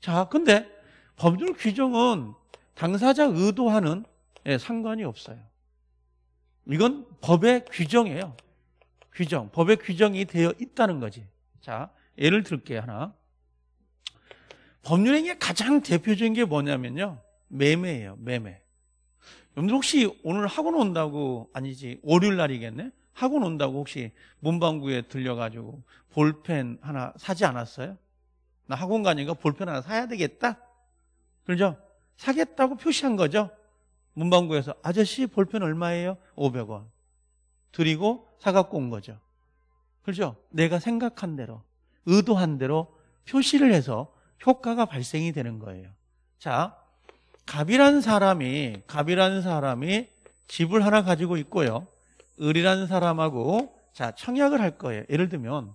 자, 근데 법률 규정은 당사자 의도하는 예, 상관이 없어요. 이건 법의 규정이에요. 규정. 법의 규정이 되어 있다는 거지. 자, 예를 들게 하나. 법률행위의 가장 대표적인 게 뭐냐면요. 매매예요, 매매. 여러분들 혹시 오늘 학원 온다고, 아니지, 월요일 날이겠네? 학원 온다고 혹시 문방구에 들려가지고 볼펜 하나 사지 않았어요? 나 학원 가니까 볼펜 하나 사야 되겠다? 그죠? 사겠다고 표시한 거죠. 문방구에서 아저씨 볼펜 얼마예요? 500원. 드리고 사갖고 온 거죠. 그죠? 렇 내가 생각한 대로, 의도한 대로 표시를 해서 효과가 발생이 되는 거예요. 자, 갑이라는 사람이, 갑이라는 사람이 집을 하나 가지고 있고요. 을이라는 사람하고, 자, 청약을 할 거예요. 예를 들면,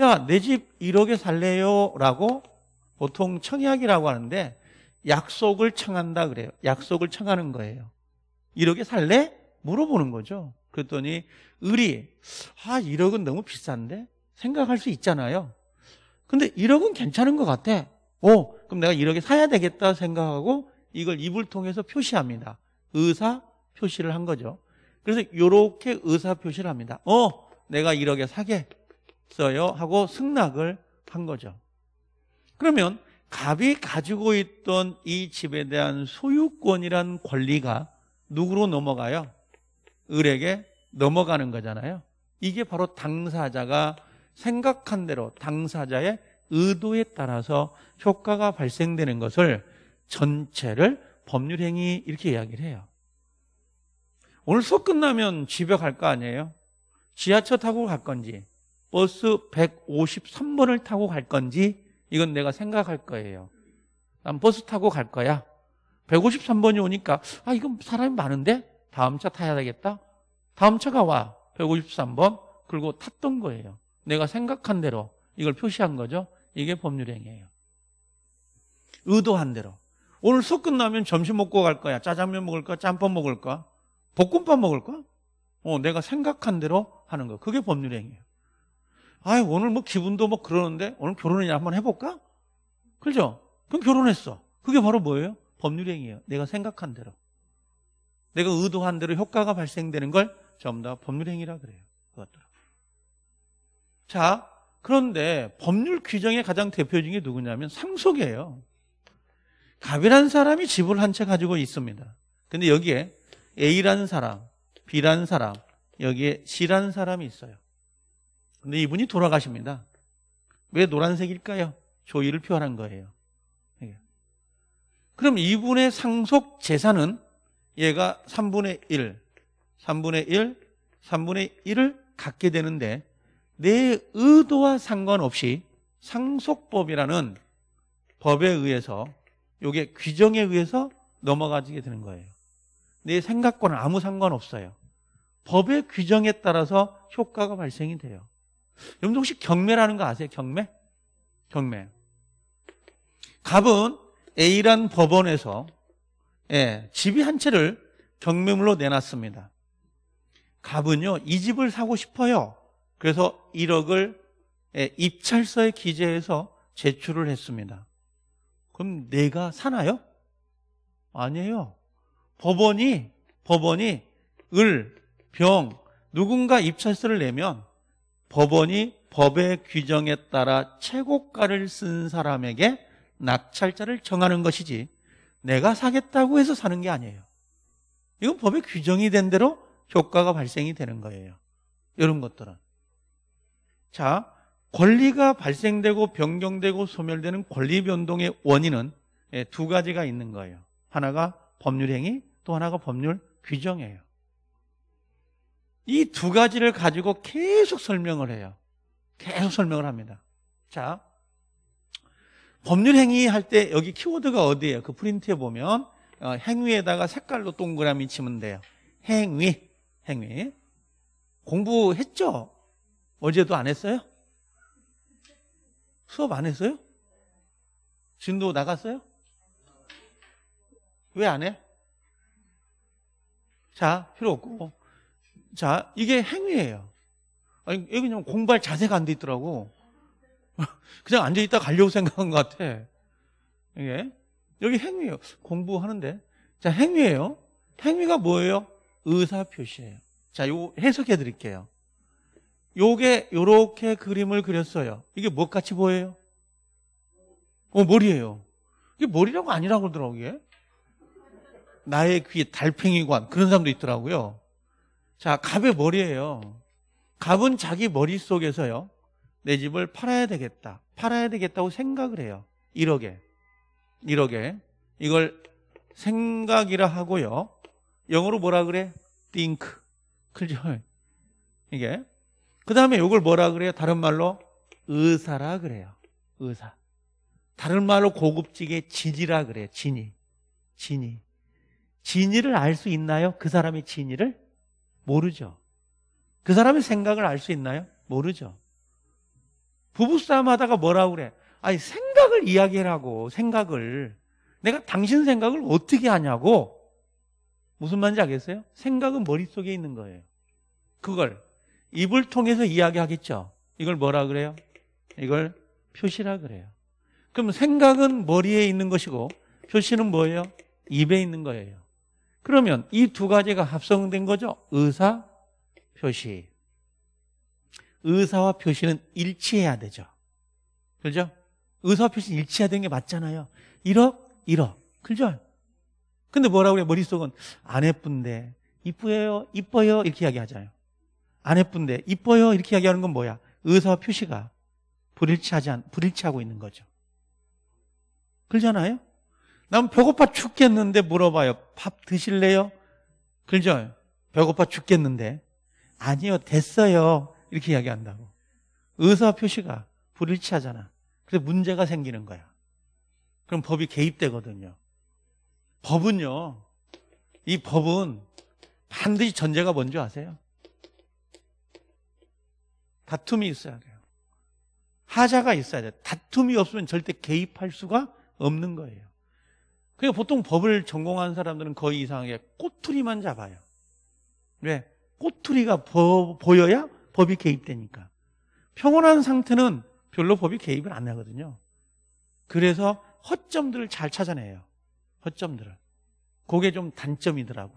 야, 내 집 1억에 살래요? 라고 보통 청약이라고 하는데, 약속을 청한다 그래요. 약속을 청하는 거예요. 이렇게 살래? 물어보는 거죠. 그랬더니 을이 아 1억은 너무 비싼데 생각할 수 있잖아요. 근데 1억은 괜찮은 것 같아. 오 그럼 내가 1억에 사야 되겠다 생각하고 이걸 입을 통해서 표시합니다. 의사 표시를 한 거죠. 그래서 이렇게 의사 표시를 합니다. 어 내가 1억에 사겠어요 하고 승낙을 한 거죠. 그러면 갑이 가지고 있던 이 집에 대한 소유권이란 권리가 누구로 넘어가요? 을에게 넘어가는 거잖아요. 이게 바로 당사자가 생각한 대로 당사자의 의도에 따라서 효과가 발생되는 것을 전체를 법률행위 이렇게 이야기를 해요. 오늘 수업 끝나면 집에 갈 거 아니에요? 지하철 타고 갈 건지 버스 153번을 타고 갈 건지 이건 내가 생각할 거예요. 난 버스 타고 갈 거야. 153번이 오니까 아 이건 사람이 많은데 다음 차 타야 되겠다. 다음 차가 와. 153번. 그리고 탔던 거예요. 내가 생각한 대로 이걸 표시한 거죠. 이게 법률행위예요. 의도한 대로. 오늘 수업 끝나면 점심 먹고 갈 거야. 짜장면 먹을 거야. 짬뽕 먹을 거야. 볶음밥 먹을 거야. 어, 내가 생각한 대로 하는 거. 그게 법률행위예요. 아 오늘 뭐 기분도 뭐 그러는데 오늘 결혼이나 한번 해볼까? 그죠? 그럼 결혼했어. 그게 바로 뭐예요? 법률행위예요. 내가 생각한 대로. 내가 의도한 대로 효과가 발생되는 걸 전부 다 법률행위라 그래요. 그것들. 자, 그런데 법률 규정의 가장 대표적인 게 누구냐면 상속이에요. 갑이라는 사람이 집을 한 채 가지고 있습니다. 근데 여기에 A라는 사람, B라는 사람, 여기에 C라는 사람이 있어요. 근데 이분이 돌아가십니다. 왜 노란색일까요? 조의를 표현한 거예요. 예. 그럼 이분의 상속 재산은 얘가 3분의 1, 3분의 1, 3분의 1을 갖게 되는데 내 의도와 상관없이 상속법이라는 법에 의해서 요게 규정에 의해서 넘어가지게 되는 거예요. 내 생각과는 아무 상관없어요. 법의 규정에 따라서 효과가 발생이 돼요. 여러분 혹시 경매라는 거 아세요? 경매? 경매. 갑은 A란 법원에서 예, 집이 한 채를 경매물로 내놨습니다. 갑은요, 이 집을 사고 싶어요. 그래서 1억을 예, 입찰서에 기재해서 제출을 했습니다. 그럼 내가 사나요? 아니에요. 법원이 법원이 을, 병, 누군가 입찰서를 내면 법원이 법의 규정에 따라 최고가를 쓴 사람에게 낙찰자를 정하는 것이지 내가 사겠다고 해서 사는 게 아니에요. 이건 법의 규정이 된 대로 효과가 발생이 되는 거예요. 이런 것들은. 자, 권리가 발생되고 변경되고 소멸되는 권리 변동의 원인은 예, 두 가지가 있는 거예요. 하나가 법률 행위, 또 하나가 법률 규정이에요. 이두 가지를 가지고 계속 설명을 해요. 계속 설명을 합니다. 자, 법률 행위 할 때 여기 키워드가 어디예요? 그 프린트에 보면 어, 행위에다가 색깔로 동그라미 치면 돼요. 행위, 행위. 공부했죠? 어제도 안 했어요? 수업 안 했어요? 진도 나갔어요? 왜 안 해? 자, 필요 없고. 자, 이게 행위예요. 아니, 여기 그냥 공부할 자세가 안 돼 있더라고. 그냥 앉아있다 가려고 생각한 것 같아. 이게. 여기 행위예요. 공부하는데. 자, 행위예요. 행위가 뭐예요? 의사표시예요. 자, 요 해석해 드릴게요. 요게 요렇게 그림을 그렸어요. 이게 뭐 같이 보여요? 어, 머리예요. 이게 머리라고 아니라고 그러더라고요. 나의 귀에 달팽이관 그런 사람도 있더라고요. 자, 갑의 머리예요. 갑은 자기 머릿속에서요. 내 집을 팔아야 되겠다. 팔아야 되겠다고 생각을 해요. 1억에. 1억에. 이걸 생각이라 하고요. 영어로 뭐라 그래? think. 그죠? 이게. 그 다음에 이걸 뭐라 그래요? 다른 말로 의사라 그래요. 의사. 다른 말로 고급지게 진이라 그래요. 진이. 진이. 진의를 알 수 있나요? 그 사람의 진의를? 모르죠. 그 사람의 생각을 알 수 있나요? 모르죠. 부부싸움 하다가 뭐라고 그래? 아니, 생각을 이야기하라고, 생각을. 내가 당신 생각을 어떻게 하냐고. 무슨 말인지 알겠어요? 생각은 머릿속에 있는 거예요. 그걸 입을 통해서 이야기하겠죠. 이걸 뭐라 그래요? 이걸 표시라 그래요. 그럼 생각은 머리에 있는 것이고 표시는 뭐예요? 입에 있는 거예요. 그러면 이 두 가지가 합성된 거죠. 의사, 표시. 의사와 표시는 일치해야 되죠. 그죠? 의사와 표시 는 일치해야 되는 게 맞잖아요. 1억, 1억. 그죠? 근데 뭐라 고 그래? 머릿속은 안 예쁜데, 이뻐요 이뻐요. 이렇게 이야기하잖아요. 안 예쁜데, 이뻐요. 이렇게 이야기하는 건 뭐야? 의사와 표시가 불일치하지, 않, 불일치하고 있는 거죠. 그러잖아요? 난 배고파 죽겠는데 물어봐요. 밥 드실래요? 그죠? 배고파 죽겠는데. 아니요, 됐어요. 이렇게 이야기한다고. 의사 표시가 불일치하잖아. 그래서 문제가 생기는 거야. 그럼 법이 개입되거든요. 법은요, 이 법은 반드시 전제가 뭔지 아세요? 다툼이 있어야 돼요. 하자가 있어야 돼요. 다툼이 없으면 절대 개입할 수가 없는 거예요. 그게 보통 법을 전공한 사람들은 거의 이상하게 꼬투리만 잡아요. 왜? 꼬투리가 보, 여야 법이 개입되니까. 평온한 상태는 별로 법이 개입을 안 하거든요. 그래서 허점들을 잘 찾아내요. 허점들을. 그게 좀 단점이더라고.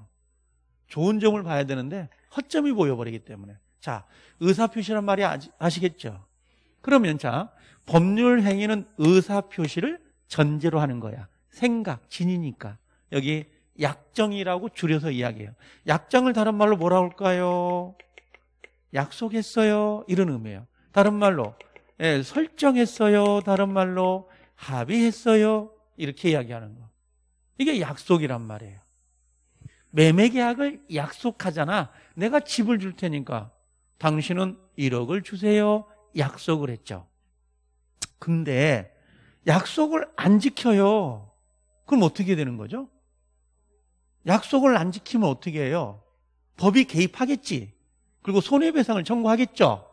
좋은 점을 봐야 되는데 허점이 보여버리기 때문에. 자, 의사표시란 말이 아시겠죠? 그러면 자, 법률 행위는 의사표시를 전제로 하는 거야. 생각, 진이니까. 여기 약정이라고 줄여서 이야기해요. 약정을 다른 말로 뭐라 할까요? 약속했어요. 이런 의미예요. 다른 말로 예, 설정했어요. 다른 말로 합의했어요. 이렇게 이야기하는 거. 이게 약속이란 말이에요. 매매 계약을 약속하잖아. 내가 집을 줄 테니까 당신은 1억을 주세요. 약속을 했죠. 근데 약속을 안 지켜요. 그럼 어떻게 되는 거죠? 약속을 안 지키면 어떻게 해요? 법이 개입하겠지. 그리고 손해배상을 청구하겠죠.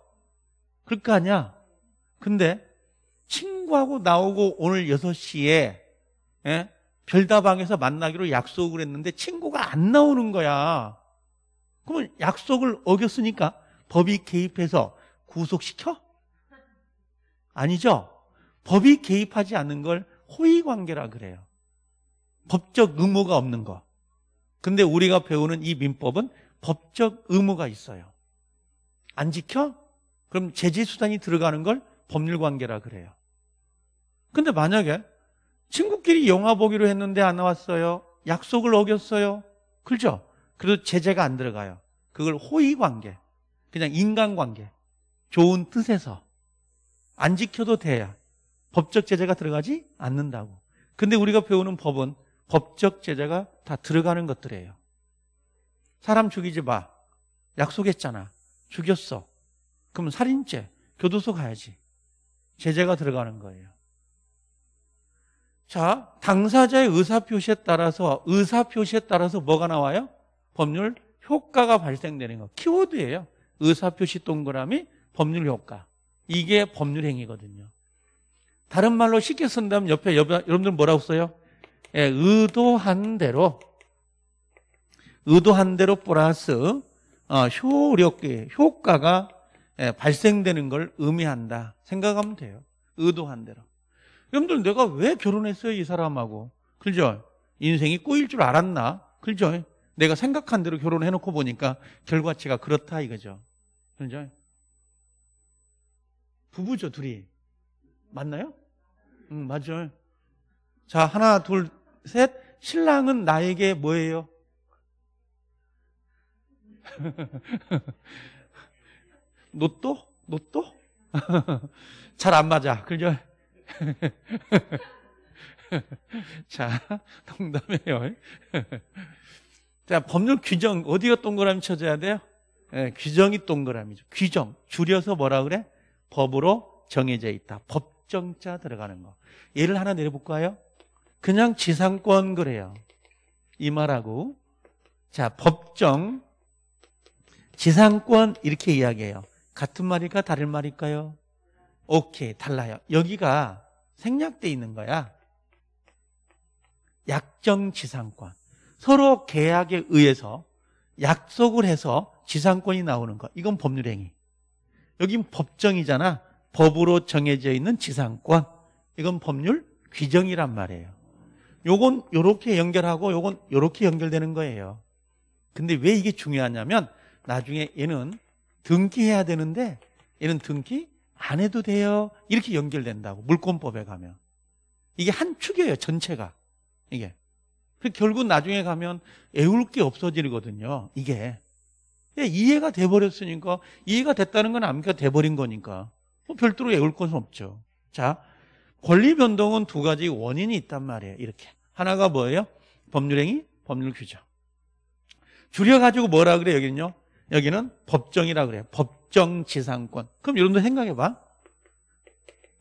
그럴 거 아니야. 근데 친구하고 나오고 오늘 6시에 에? 예? 별다방에서 만나기로 약속을 했는데 친구가 안 나오는 거야. 그러면 약속을 어겼으니까 법이 개입해서 구속시켜? 아니죠. 법이 개입하지 않는 걸 호의관계라 그래요. 법적 의무가 없는 거. 근데 우리가 배우는 이 민법은 법적 의무가 있어요. 안 지켜? 그럼 제재수단이 들어가는 걸 법률관계라 그래요. 근데 만약에 친구끼리 영화 보기로 했는데 안 나왔어요. 약속을 어겼어요. 그죠? 그래도 제재가 안 들어가요. 그걸 호의관계, 그냥 인간관계, 좋은 뜻에서 안 지켜도 돼야 법적 제재가 들어가지 않는다고. 근데 우리가 배우는 법은 법적 제재가 다 들어가는 것들이에요. 사람 죽이지 마. 약속했잖아. 죽였어. 그럼 살인죄, 교도소 가야지. 제재가 들어가는 거예요. 자, 당사자의 의사표시에 따라서, 의사표시에 따라서 뭐가 나와요? 법률 효과가 발생되는 거. 키워드예요. 의사표시 동그라미, 법률 효과. 이게 법률 행위거든요. 다른 말로 쉽게 쓴다면 옆에 여러분들 뭐라고 써요? 예, 의도한 대로 의도한 대로 플러스 어, 효력, 효과가 예, 발생되는 걸 의미한다 생각하면 돼요. 의도한 대로. 여러분들 내가 왜 결혼했어요 이 사람하고? 그죠? 인생이 꼬일 줄 알았나? 그죠? 내가 생각한 대로 결혼해놓고 보니까 결과치가 그렇다 이거죠. 그죠? 부부죠 둘이 맞나요? 응 음, 맞아요. 자, 하나, 둘, 셋. 신랑은 나에게 뭐예요? 노또? 노또? 잘 안 맞아. 그죠? 자, 농담해요. 자, 법률 규정, 어디가 동그라미 쳐져야 돼요? 네, 규정이 동그라미죠. 규정. 줄여서 뭐라 그래? 법으로 정해져 있다. 법정자 들어가는 거. 예를 하나 내려볼까요? 그냥 지상권 그래요. 이 말하고 자 법정 지상권 이렇게 이야기해요. 같은 말일까 다른 말일까요? 오케이 달라요. 여기가 생략돼 있는 거야. 약정 지상권 서로 계약에 의해서 약속을 해서 지상권이 나오는 거. 이건 법률행위. 여긴 법정이잖아. 법으로 정해져 있는 지상권. 이건 법률 규정이란 말이에요. 요건 요렇게 연결하고 요건 요렇게 연결되는 거예요. 근데 왜 이게 중요하냐면 나중에 얘는 등기해야 되는데 얘는 등기 안 해도 돼요. 이렇게 연결된다고 물권법에 가면 이게 한 축이에요. 전체가 이게 결국 나중에 가면 애울 게 없어지거든요. 이게 예, 이해가 돼버렸으니까 이해가 됐다는 건 암기가 돼버린 거니까 뭐 별도로 애울 건 없죠. 자 권리 변동은 두 가지 원인이 있단 말이에요. 이렇게. 하나가 뭐예요? 법률행위, 법률 규정. 줄여가지고 뭐라 그래, 여기는요? 여기는 법정이라 그래요. 법정 지상권. 그럼 여러분들 생각해봐.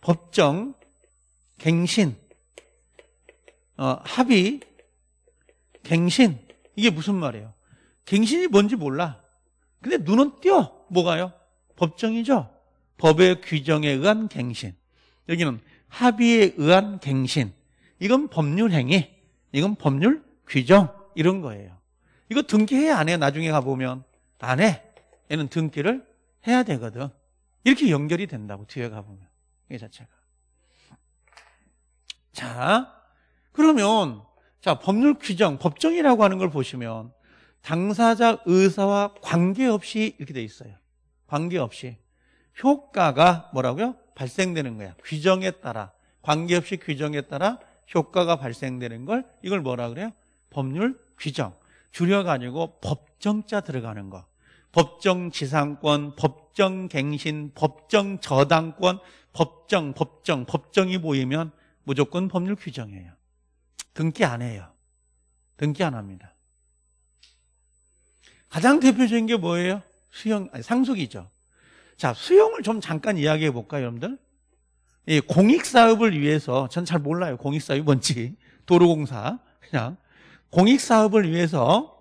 법정, 갱신, 어, 합의, 갱신. 이게 무슨 말이에요? 갱신이 뭔지 몰라. 근데 눈은 띄어. 뭐가요? 법정이죠? 법의 규정에 의한 갱신. 여기는 합의에 의한 갱신. 이건 법률 행위, 이건 법률 규정 이런 거예요. 이거 등기해 야안 해? 요 나중에 가보면 안 해. 얘는 등기를 해야 되거든. 이렇게 연결이 된다고 뒤에 가보면 이 자체가. 자, 그러면 자 법률 규정, 법정이라고 하는 걸 보시면 당사자 의사와 관계없이 이렇게 돼 있어요. 관계없이 효과가 뭐라고요? 발생되는 거야. 규정에 따라 관계없이 규정에 따라 효과가 발생되는 걸 이걸 뭐라 그래요? 법률 규정. 줄여가 아니고 법정자 들어가는 거. 법정 지상권, 법정 갱신, 법정 저당권, 법정, 법정, 법정이 보이면 무조건 법률 규정이에요. 등기 안 해요. 등기 안 합니다. 가장 대표적인 게 뭐예요? 수형 아니, 상속이죠. 자, 수용을좀 잠깐 이야기해 볼까요, 여러분들? 이 공익사업을 위해서, 전 잘 몰라요. 공익사업이 뭔지. 도로공사. 그냥. 공익사업을 위해서,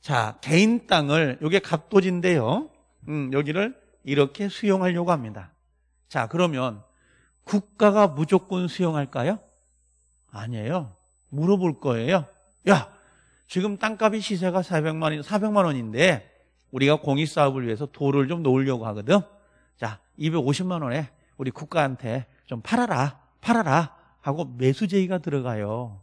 자, 개인 땅을, 요게 갑도지인데요. 음, 여기를 이렇게 수용하려고 합니다. 자, 그러면 국가가 무조건 수용할까요? 아니에요. 물어볼 거예요. 야, 지금 땅값이 시세가 400만, 400만 원인데, 우리가 공익 사업을 위해서 도를 좀 놓으려고 하거든. 자, 250만 원에 우리 국가한테 좀 팔아라. 팔아라 하고 매수 제의가 들어가요.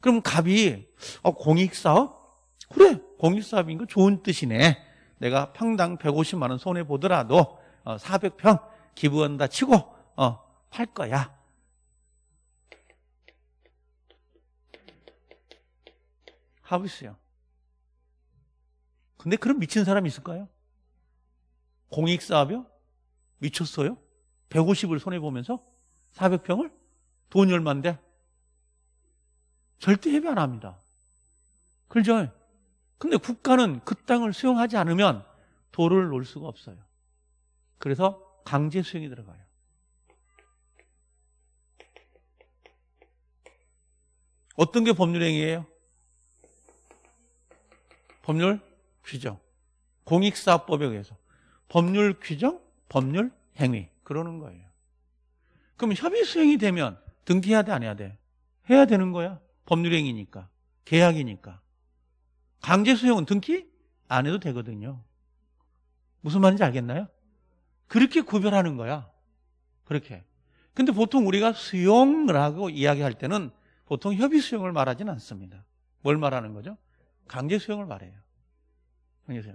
그럼 갑이 어, 공익 사업? 그래. 공익 사업인 거 좋은 뜻이네. 내가 평당 150만 원 손해 보더라도 어, 400평 기부한다 치고 어, 팔 거야. 하고 있어요. 근데 그런 미친 사람이 있을까요? 공익사업이요? 미쳤어요? 150을 손해보면서? 400평을? 돈이 얼만데? 절대 해의안 합니다. 그죠? 근데 국가는 그 땅을 수용하지 않으면 도를 놓을 수가 없어요. 그래서 강제 수용이 들어가요. 어떤 게 법률 행위예요? 법률 규정. 공익사업법에 의해서. 법률 규정, 법률 행위. 그러는 거예요. 그럼 협의 수행이 되면 등기해야 돼, 안 해야 돼? 해야 되는 거야. 법률 행위니까. 계약이니까. 강제 수용은 등기 안 해도 되거든요. 무슨 말인지 알겠나요? 그렇게 구별하는 거야. 그렇게. 근데 보통 우리가 수용이라고 이야기할 때는 보통 협의 수용을 말하진 않습니다. 뭘 말하는 거죠? 강제 수용을 말해요. 알겠어요?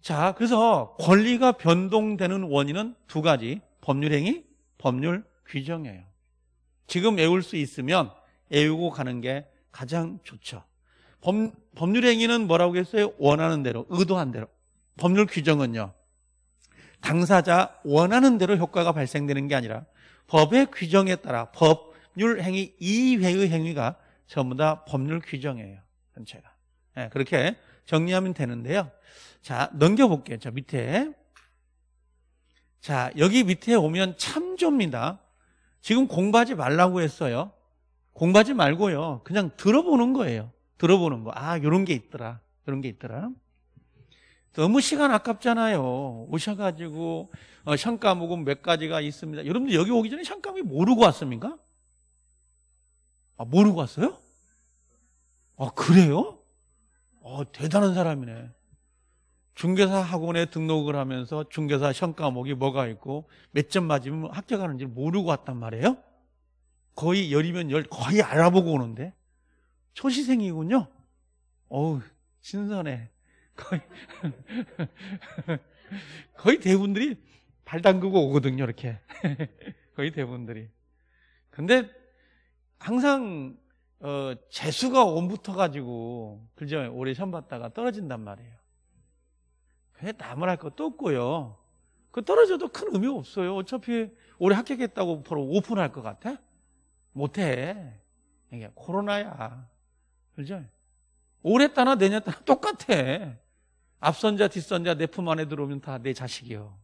자, 그래서 권리가 변동되는 원인은 두 가지. 법률행위, 법률 규정이에요. 지금 외울 수 있으면 외우고 가는 게 가장 좋죠. 법, 법률행위는 뭐라고 했어요? 원하는 대로, 의도한 대로. 법률 규정은요. 당사자 원하는 대로 효과가 발생되는 게 아니라 법의 규정에 따라 법률 행위 이외의 행위가 전부 다 법률 규정이에요. 전체가. 예, 그렇게 정리하면 되는데요. 자, 넘겨볼게요. 자, 밑에. 자, 여기 밑에 오면 참조입니다. 지금 공부하지 말라고 했어요. 공부하지 말고요. 그냥 들어보는 거예요. 들어보는 거. 아, 요런 게 있더라. 요런 게 있더라. 너무 시간 아깝잖아요. 오셔가지고, 어, 현과목은 몇 가지가 있습니다. 여러분들 여기 오기 전에 까과이 모르고 왔습니까? 아, 모르고 왔어요? 아, 그래요? 어, 대단한 사람이네. 중개사 학원에 등록을 하면서 중개사 현 과목이 뭐가 있고 몇 점 맞으면 합격하는지 모르고 왔단 말이에요. 거의 열이면 열 거의 알아보고 오는데 초시생이군요. 어우 신선해. 거의 거의 대부분들이 발 담그고 오거든요. 이렇게 거의 대부분들이. 근데 항상 어, 재수가 온부터 가지고 그죠? 올해 시험 봤다가 떨어진단 말이에요. 그냥 남을 할 것도 없고요. 그 떨어져도 큰 의미 없어요. 어차피 올해 합격했다고 바로 오픈할 것 같아? 못해. 이게 코로나야. 그죠? 올해 따나 내년 따나 똑같아. 앞선자, 뒷선자 내 품 안에 들어오면 다 내 자식이요.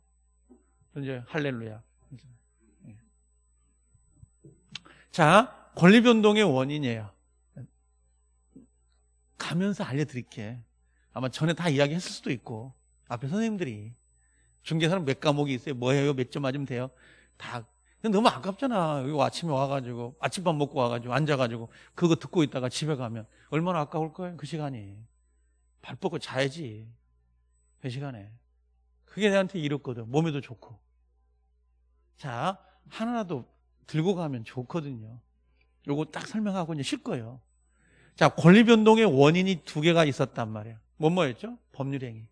그죠? 할렐루야. 그죠? 예. 자, 권리변동의 원인이에요. 가면서 알려드릴게. 아마 전에 다 이야기했을 수도 있고 앞에 선생님들이 중개사는 몇 과목이 있어요. 뭐예요몇 점 맞으면 돼요? 다 너무 아깝잖아. 여기 아침에 와가지고 아침밥 먹고 와가지고 앉아가지고 그거 듣고 있다가 집에 가면 얼마나 아까울 거예요. 그 시간이 발 뻗고 자야지. 그 시간에 그게 내한테 이롭거든. 몸에도 좋고. 자 하나라도 들고 가면 좋거든요. 요거 딱 설명하고 이제 쉴 거예요. 자, 권리변동의 원인이 두 개가 있었단 말이에요. 뭐 뭐였죠? 법률행위.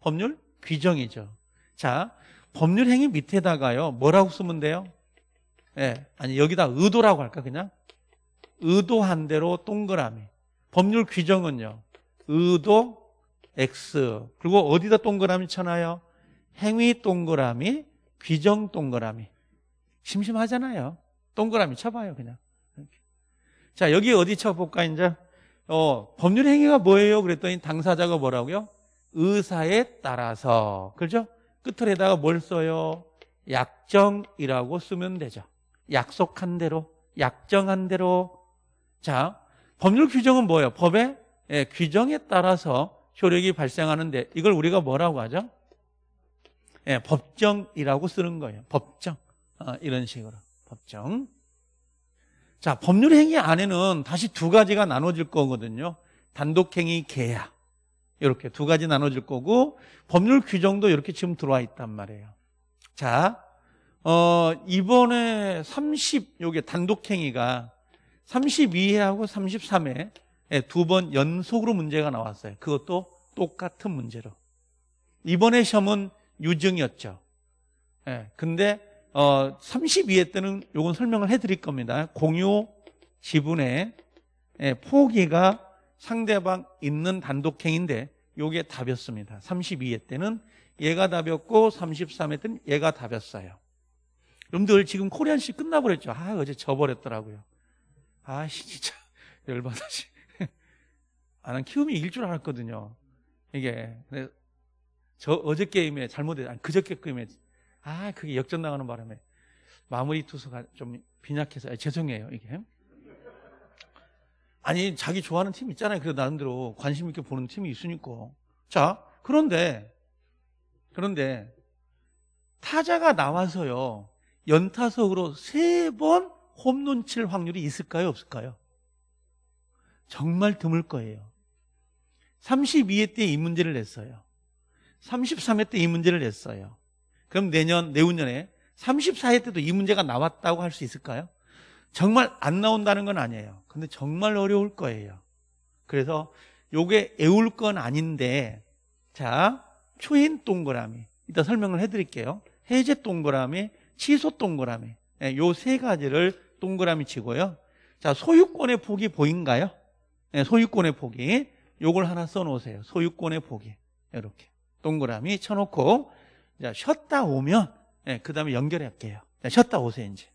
법률 규정이죠. 자, 법률행위 밑에다가요, 뭐라고 쓰면 돼요? 예, 아니, 여기다 의도라고 할까, 그냥? 의도한 대로 동그라미. 법률 규정은요, 의도 X. 그리고 어디다 동그라미 쳐놔요? 행위 동그라미, 규정 동그라미. 심심하잖아요. 동그라미 쳐봐요, 그냥. 자, 여기 어디 쳐볼까, 이제? 어, 법률 행위가 뭐예요? 그랬더니 당사자가 뭐라고요? 의사에 따라서. 그죠? 끝을에다가 뭘 써요? 약정이라고 쓰면 되죠. 약속한 대로, 약정한 대로. 자, 법률 규정은 뭐예요? 법의 예, 규정에 따라서 효력이 발생하는데 이걸 우리가 뭐라고 하죠? 예, 법정이라고 쓰는 거예요. 법정. 아, 이런 식으로. 법정. 자, 법률 행위 안에는 다시 두 가지가 나눠질 거거든요. 단독 행위 계약. 이렇게 두 가지 나눠질 거고 법률 규정도 이렇게 지금 들어와 있단 말이에요. 자, 어, 이번에 30 요게 단독 행위가 32회하고 33회 두 번 연속으로 문제가 나왔어요. 그것도 똑같은 문제로. 이번에 시험은 유증이었죠. 예, 근데 어, 32회 때는 요건 설명을 해드릴 겁니다. 공유 지분의 예, 포기가 상대방 있는 단독행인데 요게 답이었습니다. 32회 때는 얘가 답이었고 33회 때는 얘가 답이었어요. 여러분들 지금 코리안식 끝나버렸죠? 아 어제 져버렸더라고요. 아씨 진짜 열받아지. 아난 키움이 이길 줄 알았거든요. 이게 저 어제 게임에 잘못해, 아니 그저께 게임에 아, 그게 역전나가는 바람에 마무리 투수가 좀 빈약해서 아, 죄송해요, 이게. 아니, 자기 좋아하는 팀 있잖아요. 그래도 나름대로 관심 있게 보는 팀이 있으니까. 자, 그런데, 그런데, 타자가 나와서요, 연타석으로 세 번 홈런 칠 확률이 있을까요? 없을까요? 정말 드물 거예요. 32회 때 이 문제를 냈어요. 33회 때 이 문제를 냈어요. 그럼 내년, 내후년에 34회 때도 이 문제가 나왔다고 할 수 있을까요? 정말 안 나온다는 건 아니에요. 근데 정말 어려울 거예요. 그래서 요게 애울 건 아닌데, 자, 초인 동그라미. 이따 설명을 해드릴게요. 해제 동그라미, 취소 동그라미. 네, 요세 가지를 동그라미 치고요. 자, 소유권의 폭이 보인가요? 네, 소유권의 폭이. 요걸 하나 써놓으세요. 소유권의 폭이. 이렇게. 동그라미 쳐놓고, 자, 쉬었다 오면, 예, 그 다음에 연결할게요. 자, 쉬었다 오세요, 이제.